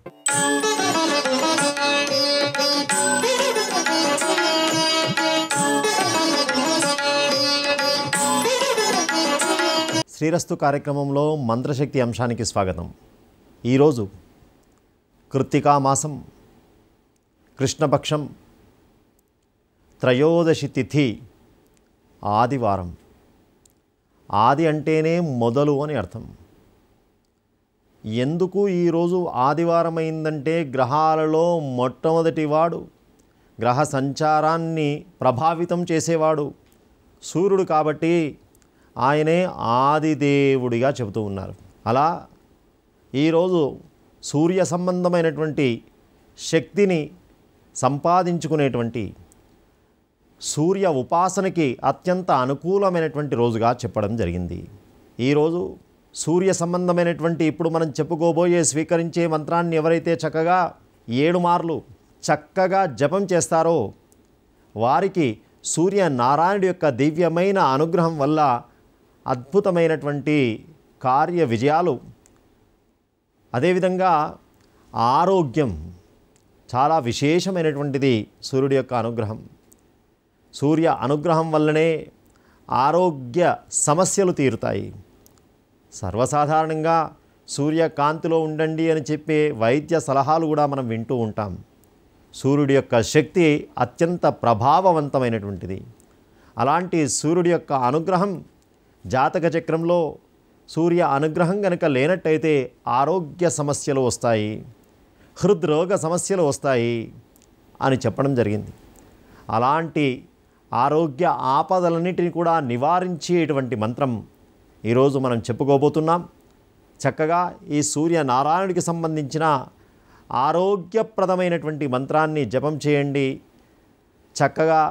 శ్రీరస్తు కార్యక్రమంలో మంత్రశక్తి అంశానికి స్వాగతం ఈరోజు కృత్తికా మాసం కృష్ణపక్షం త్రయోదశి తిథి ఆదివారం ఆది అంటేనే మొదలు అని అర్థం ఎందుకు ఈరోజు ఆదివారం అయిందంటే గ్రహాలలో మొట్టమొదటివాడు గ్రహ సంచారాన్ని ప్రభావితం చేసేవాడు సూర్యుడు కాబట్టి ఆయనే ఆదిదేవుడిగా చెబుతూ ఉన్నారు అలా ఈరోజు సూర్య సంబంధమైనటువంటి శక్తిని సంపాదించుకునేటువంటి సూర్య ఉపాసనకి అత్యంత అనుకూలమైనటువంటి రోజుగా చెప్పడం జరిగింది ఈరోజు సూర్య సంబంధమైనటువంటి ఇప్పుడు మనం చెప్పుకోబోయే స్వీకరించే మంత్రాన్ని ఎవరైతే చక్కగా ఏడు మార్లు చక్కగా జపం చేస్తారో వారికి సూర్య నారాయణుడి యొక్క దివ్యమైన అనుగ్రహం వల్ల అద్భుతమైనటువంటి కార్య విజయాలు అదేవిధంగా ఆరోగ్యం చాలా విశేషమైనటువంటిది సూర్యుడి యొక్క అనుగ్రహం సూర్య అనుగ్రహం వల్లనే ఆరోగ్య సమస్యలు తీరుతాయి సర్వసాధారణంగా సూర్యకాంతిలో ఉండండి అని చెప్పే వైద్య సలహాలు కూడా మనం వింటూ ఉంటాం సూర్యుడి యొక్క శక్తి అత్యంత ప్రభావవంతమైనటువంటిది అలాంటి సూర్యుడి యొక్క అనుగ్రహం జాతక చక్రంలో సూర్య అనుగ్రహం కనుక లేనట్టయితే ఆరోగ్య సమస్యలు వస్తాయి హృద్రోగ సమస్యలు వస్తాయి అని చెప్పడం జరిగింది అలాంటి ఆరోగ్య ఆపదలన్నిటిని కూడా నివారించేటువంటి మంత్రం ఈరోజు మనం చెప్పుకోబోతున్నాం చక్కగా ఈ సూర్య నారాయణుడికి సంబంధించిన ఆరోగ్యప్రదమైనటువంటి మంత్రాన్ని జపం చేయండి చక్కగా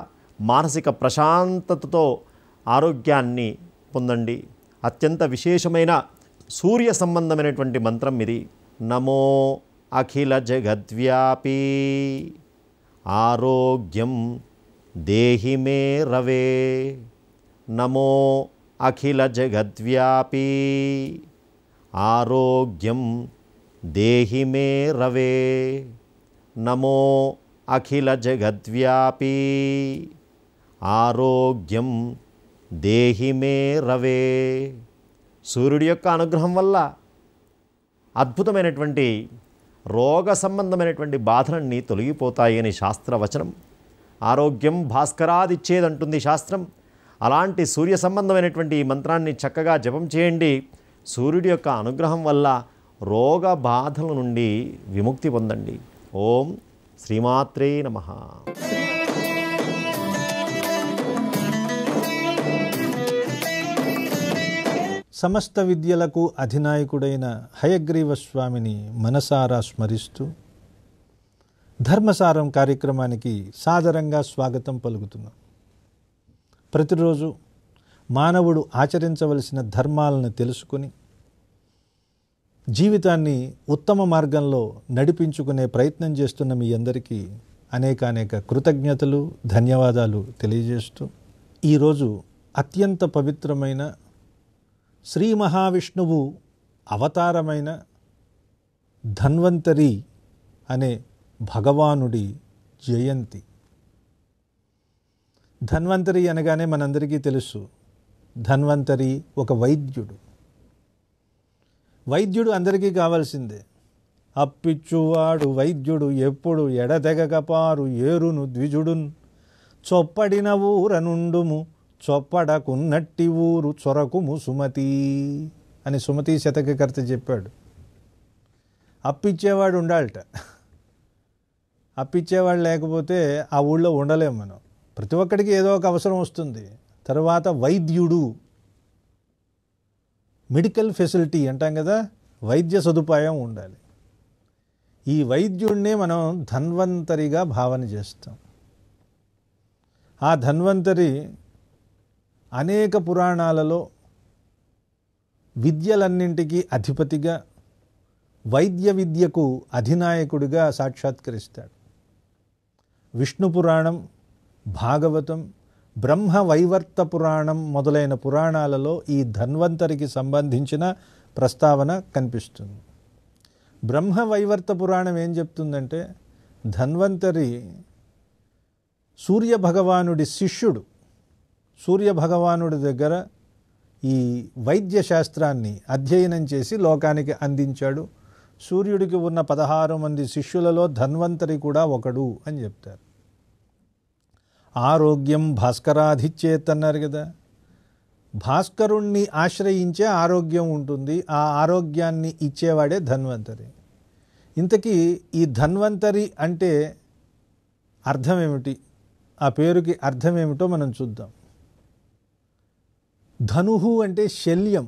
మానసిక ప్రశాంతతతో ఆరోగ్యాన్ని పొందండి అత్యంత విశేషమైన సూర్య సంబంధమైనటువంటి మంత్రం ఇది నమో అఖిల జగద్వ్యాపీ ఆరోగ్యం దేహి మే రవే నమో అఖిల జగద్వ్యాపీ ఆరోగ్యం దేహి మే రవే నమో అఖిల జగద్వ్యాపీ ఆరోగ్యం దేహిమే రవే సూర్యుడి యొక్క అనుగ్రహం వల్ల అద్భుతమైనటువంటి రోగ సంబంధమైనటువంటి బాధలన్నీ తొలగిపోతాయి అని శాస్త్రవచనం ఆరోగ్యం భాస్కరాదిచ్చేదంటుంది శాస్త్రం అలాంటి సూర్య సంబంధమైనటువంటి ఈ మంత్రాన్ని చక్కగా జపం చేయండి సూర్యుడి యొక్క అనుగ్రహం వల్ల రోగ బాధల నుండి విముక్తి పొందండి ఓం శ్రీమాత్రే నమ సమస్త విద్యలకు అధినాయకుడైన హయగ్రీవ స్వామిని మనసారా స్మరిస్తూ ధర్మసారం కార్యక్రమానికి సాదరంగా స్వాగతం పలుకుతున్నాం ప్రతిరోజు మానవుడు ఆచరించవలసిన ధర్మాలను తెలుసుకుని జీవితాన్ని ఉత్తమ మార్గంలో నడిపించుకునే ప్రయత్నం చేస్తున్న మీ అందరికీ అనేకానేక కృతజ్ఞతలు ధన్యవాదాలు తెలియజేస్తూ ఈరోజు అత్యంత పవిత్రమైన శ్రీ మహావిష్ణువు అవతారమైన ధన్వంతరి అనే భగవానుడి జయంతి ధన్వంతరి అనగానే మనందరికీ తెలుసు ధన్వంతరి ఒక వైద్యుడు వైద్యుడు అందరికీ కావాల్సిందే అప్పిచ్చువాడు వైద్యుడు ఎప్పుడు ఎడతెగకపారు ఏరును ద్విజుడున్ చొప్పడిన ఊరనుండుము చొప్పడకున్నట్టి ఊరు చొరకుము సుమతి అని సుమతి శతకకర్త చెప్పాడు అప్పిచ్చేవాడు ఉండాలట అప్పిచ్చేవాడు లేకపోతే ఆ ఊళ్ళో ఉండలేము మనం ప్రతి ఒక్కడికి ఏదో ఒక అవసరం వస్తుంది తర్వాత వైద్యుడు మెడికల్ ఫెసిలిటీ అంటాం కదా వైద్య సదుపాయం ఉండాలి ఈ వైద్యుడిని మనం ధన్వంతరిగా భావన చేస్తాం ఆ ధన్వంతరి అనేక పురాణాలలో విద్యలన్నింటికీ అధిపతిగా వైద్య విద్యకు అధినాయకుడిగా సాక్షాత్కరిస్తాడు విష్ణు పురాణం భాగవతం బ్రహ్మ వైవర్త పురాణం మొదలైన పురాణాలలో ఈ ధన్వంతరికి సంబంధించిన ప్రస్తావన కనిపిస్తుంది బ్రహ్మ వైవర్త పురాణం ఏం చెప్తుందంటే ధన్వంతరి సూర్య భగవానుడి శిష్యుడు సూర్యభగవానుడి దగ్గర ఈ వైద్య శాస్త్రాన్ని అధ్యయనం చేసి లోకానికి అందించాడు సూర్యుడికి ఉన్న పదహారు మంది శిష్యులలో ధన్వంతరి కూడా ఒకడు అని చెప్తారు ఆరోగ్యం భాస్కరాధిచ్చేత్ అన్నారు కదా భాస్కరుణ్ణి ఆశ్రయించే ఆరోగ్యం ఉంటుంది ఆ ఆరోగ్యాన్ని ఇచ్చేవాడే ధన్వంతరి ఇంతకీ ఈ ధన్వంతరి అంటే అర్థమేమిటి ఆ పేరుకి అర్థమేమిటో మనం చూద్దాం ధనుహు అంటే శల్యం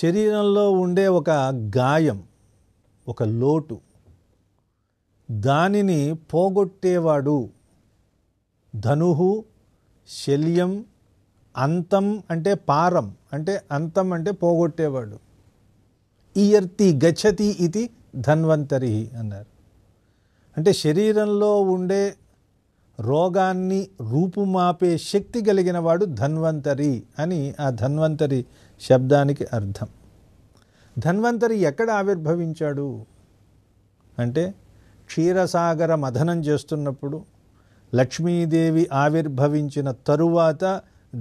శరీరంలో ఉండే ఒక గాయం ఒక లోటు దానిని పోగొట్టేవాడు ధనుహు శల్యం అంతం అంటే పారం అంటే అంతం అంటే పోగొట్టేవాడు ఇయర్తి గచ్చతి ఇది ధన్వంతరి అన్నారు అంటే శరీరంలో ఉండే రోగాన్ని రూపుమాపే శక్తి కలిగిన వాడు ధన్వంతరి అని ఆ ధన్వంతరి శబ్దానికి అర్థం ధన్వంతరి ఎక్కడ ఆవిర్భవించాడు అంటే క్షీరసాగర మథనం చేస్తున్నప్పుడు లక్ష్మీదేవి ఆవిర్భవించిన తరువాత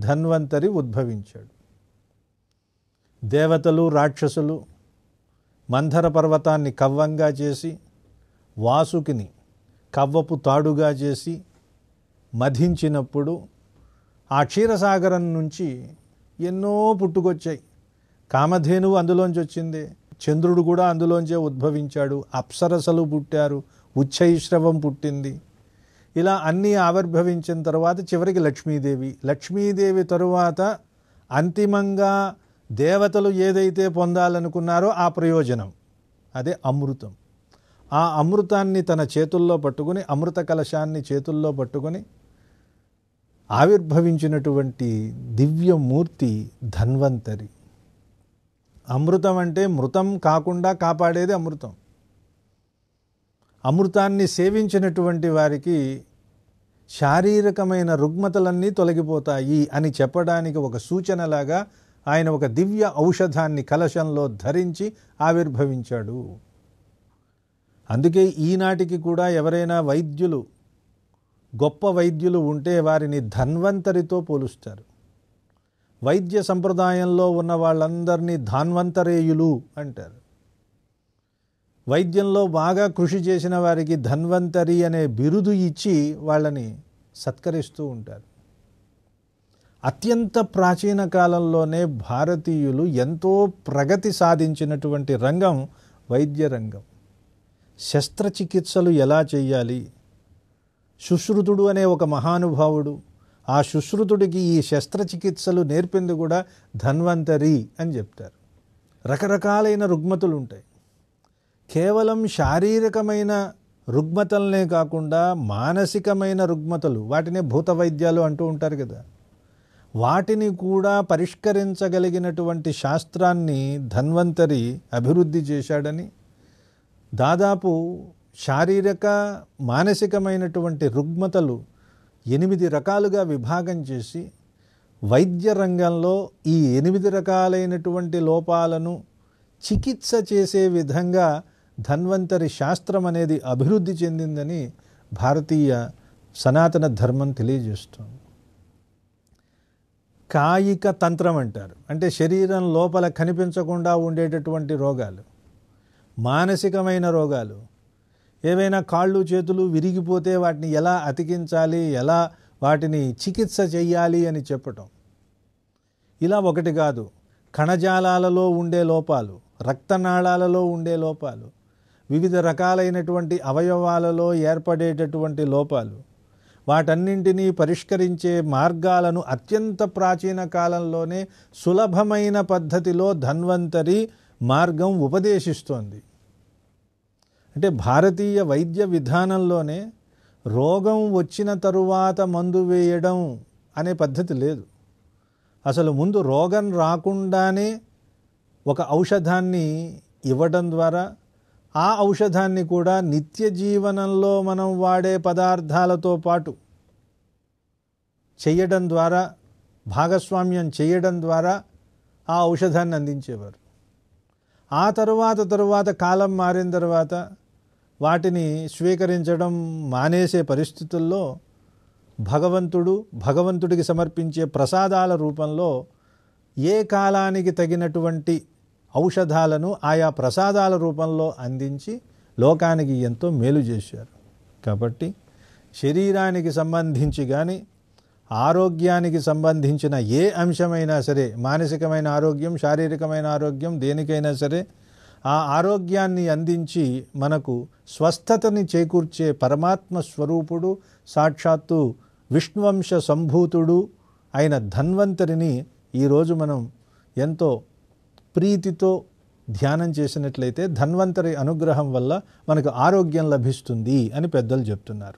ధన్వంతరి ఉద్భవించాడు దేవతలు రాక్షసులు మంధర పర్వతాన్ని కవ్వంగా చేసి వాసుకిని కవ్వపు తాడుగా చేసి మధించినప్పుడు ఆ క్షీరసాగరం నుంచి ఎన్నో పుట్టుకొచ్చాయి కామధేనువు అందులోంచి వచ్చింది చంద్రుడు కూడా అందులోంచే ఉద్భవించాడు అప్సరసలు పుట్టారు ఉచ్చైశ్రవం పుట్టింది ఇలా అన్నీ ఆవిర్భవించిన తర్వాత చివరికి లక్ష్మీదేవి లక్ష్మీదేవి తరువాత అంతిమంగా దేవతలు ఏదైతే పొందాలనుకున్నారో ఆ ప్రయోజనం అదే అమృతం ఆ అమృతాన్ని తన చేతుల్లో పట్టుకుని అమృత కలశాన్ని చేతుల్లో పట్టుకుని ఆవిర్భవించినటువంటి దివ్యమూర్తి ధన్వంతరి అమృతం అంటే మృతం కాకుండా కాపాడేది అమృతం అమృతాన్ని సేవించినటువంటి వారికి శారీరకమైన రుగ్మతలన్నీ తొలగిపోతాయి అని చెప్పడానికి ఒక సూచనలాగా ఆయన ఒక దివ్య ఔషధాన్ని కలశంలో ధరించి ఆవిర్భవించాడు అందుకే ఈనాటికి కూడా ఎవరైనా వైద్యులు గొప్ప వైద్యులు ఉంటే వారిని ధన్వంతరితో పోలుస్తారు వైద్య సంప్రదాయంలో ఉన్న వాళ్ళందరినీ ధాన్వంతరేయులు అంటారు వైద్యంలో బాగా కృషి చేసిన వారికి ధన్వంతరి అనే బిరుదు ఇచ్చి వాళ్ళని సత్కరిస్తూ ఉంటారు అత్యంత ప్రాచీన కాలంలోనే భారతీయులు ఎంతో ప్రగతి సాధించినటువంటి రంగం వైద్య రంగం శస్త్రచికిత్సలు ఎలా చేయాలి సుశ్రుతుడు అనే ఒక మహానుభావుడు ఆ సుశ్రుతుడికి ఈ శస్త్రచికిత్సలు నేర్పింది కూడా ధన్వంతరి అని చెప్తారు రకరకాలైన రుగ్మతులు ఉంటాయి కేవలం శారీరకమైన రుగ్మతలనే కాకుండా మానసికమైన రుగ్మతలు వాటినే భూత వైద్యాలు అంటూ ఉంటారు కదా వాటిని కూడా పరిష్కరించగలిగినటువంటి శాస్త్రాన్ని ధన్వంతరి అభివృద్ధి చేశాడని దాదాపు శారీరక మానసికమైనటువంటి రుగ్మతలు ఎనిమిది రకాలుగా విభాగం చేసి వైద్య రంగంలో ఈ ఎనిమిది రకాలైనటువంటి లోపాలను చికిత్స చేసే విధంగా ధన్వంతరి శాస్త్రం అనేది అభివృద్ధి చెందిందని భారతీయ సనాతన ధర్మం తెలియజేస్తుంది కాయిక తంత్రం అంటారు అంటే శరీరం లోపల కనిపించకుండా ఉండేటటువంటి రోగాలు మానసికమైన రోగాలు ఏవైనా కాళ్ళు చేతులు విరిగిపోతే వాటిని ఎలా అతికించాలి ఎలా వాటిని చికిత్స చెయ్యాలి అని చెప్పటం ఇలా ఒకటి కాదు కణజాలాలలో ఉండే లోపాలు రక్తనాళాలలో ఉండే లోపాలు వివిధ రకాలైనటువంటి అవయవాలలో ఏర్పడేటటువంటి లోపాలు వాటన్నింటినీ పరిష్కరించే మార్గాలను అత్యంత ప్రాచీన కాలంలోనే సులభమైన పద్ధతిలో ధన్వంతరి మార్గం ఉపదేశిస్తోంది అంటే భారతీయ వైద్య విధానంలోనే రోగం వచ్చిన తరువాత మందు వేయడం అనే పద్ధతి లేదు అసలు ముందు రోగం రాకుండానే ఒక ఔషధాన్ని ఇవ్వడం ద్వారా ఆ ఔషధాన్ని కూడా నిత్య జీవనంలో మనం వాడే పదార్థాలతో పాటు చేయడం ద్వారా భాగస్వామ్యం చేయడం ద్వారా ఆ ఔషధాన్ని అందించేవారు ఆ తరువాత తరువాత కాలం మారిన తర్వాత వాటిని స్వీకరించడం మానేసే పరిస్థితుల్లో భగవంతుడు భగవంతుడికి సమర్పించే ప్రసాదాల రూపంలో ఏ కాలానికి తగినటువంటి ఔషధాలను ఆయా ప్రసాదాల రూపంలో అందించి లోకానికి ఎంతో మేలు చేశారు కాబట్టి శరీరానికి సంబంధించి కానీ ఆరోగ్యానికి సంబంధించిన ఏ అంశమైనా సరే మానసికమైన ఆరోగ్యం శారీరకమైన ఆరోగ్యం దేనికైనా సరే ఆ ఆరోగ్యాన్ని అందించి మనకు స్వస్థతని చేకూర్చే పరమాత్మ స్వరూపుడు సాక్షాత్తు విష్ణువంశ సంభూతుడు అయిన ధన్వంతరిని ఈరోజు మనం ఎంతో ప్రీతితో ధ్యానం చేసినట్లయితే ధన్వంతరి అనుగ్రహం వల్ల మనకు ఆరోగ్యం లభిస్తుంది అని పెద్దలు చెప్తున్నారు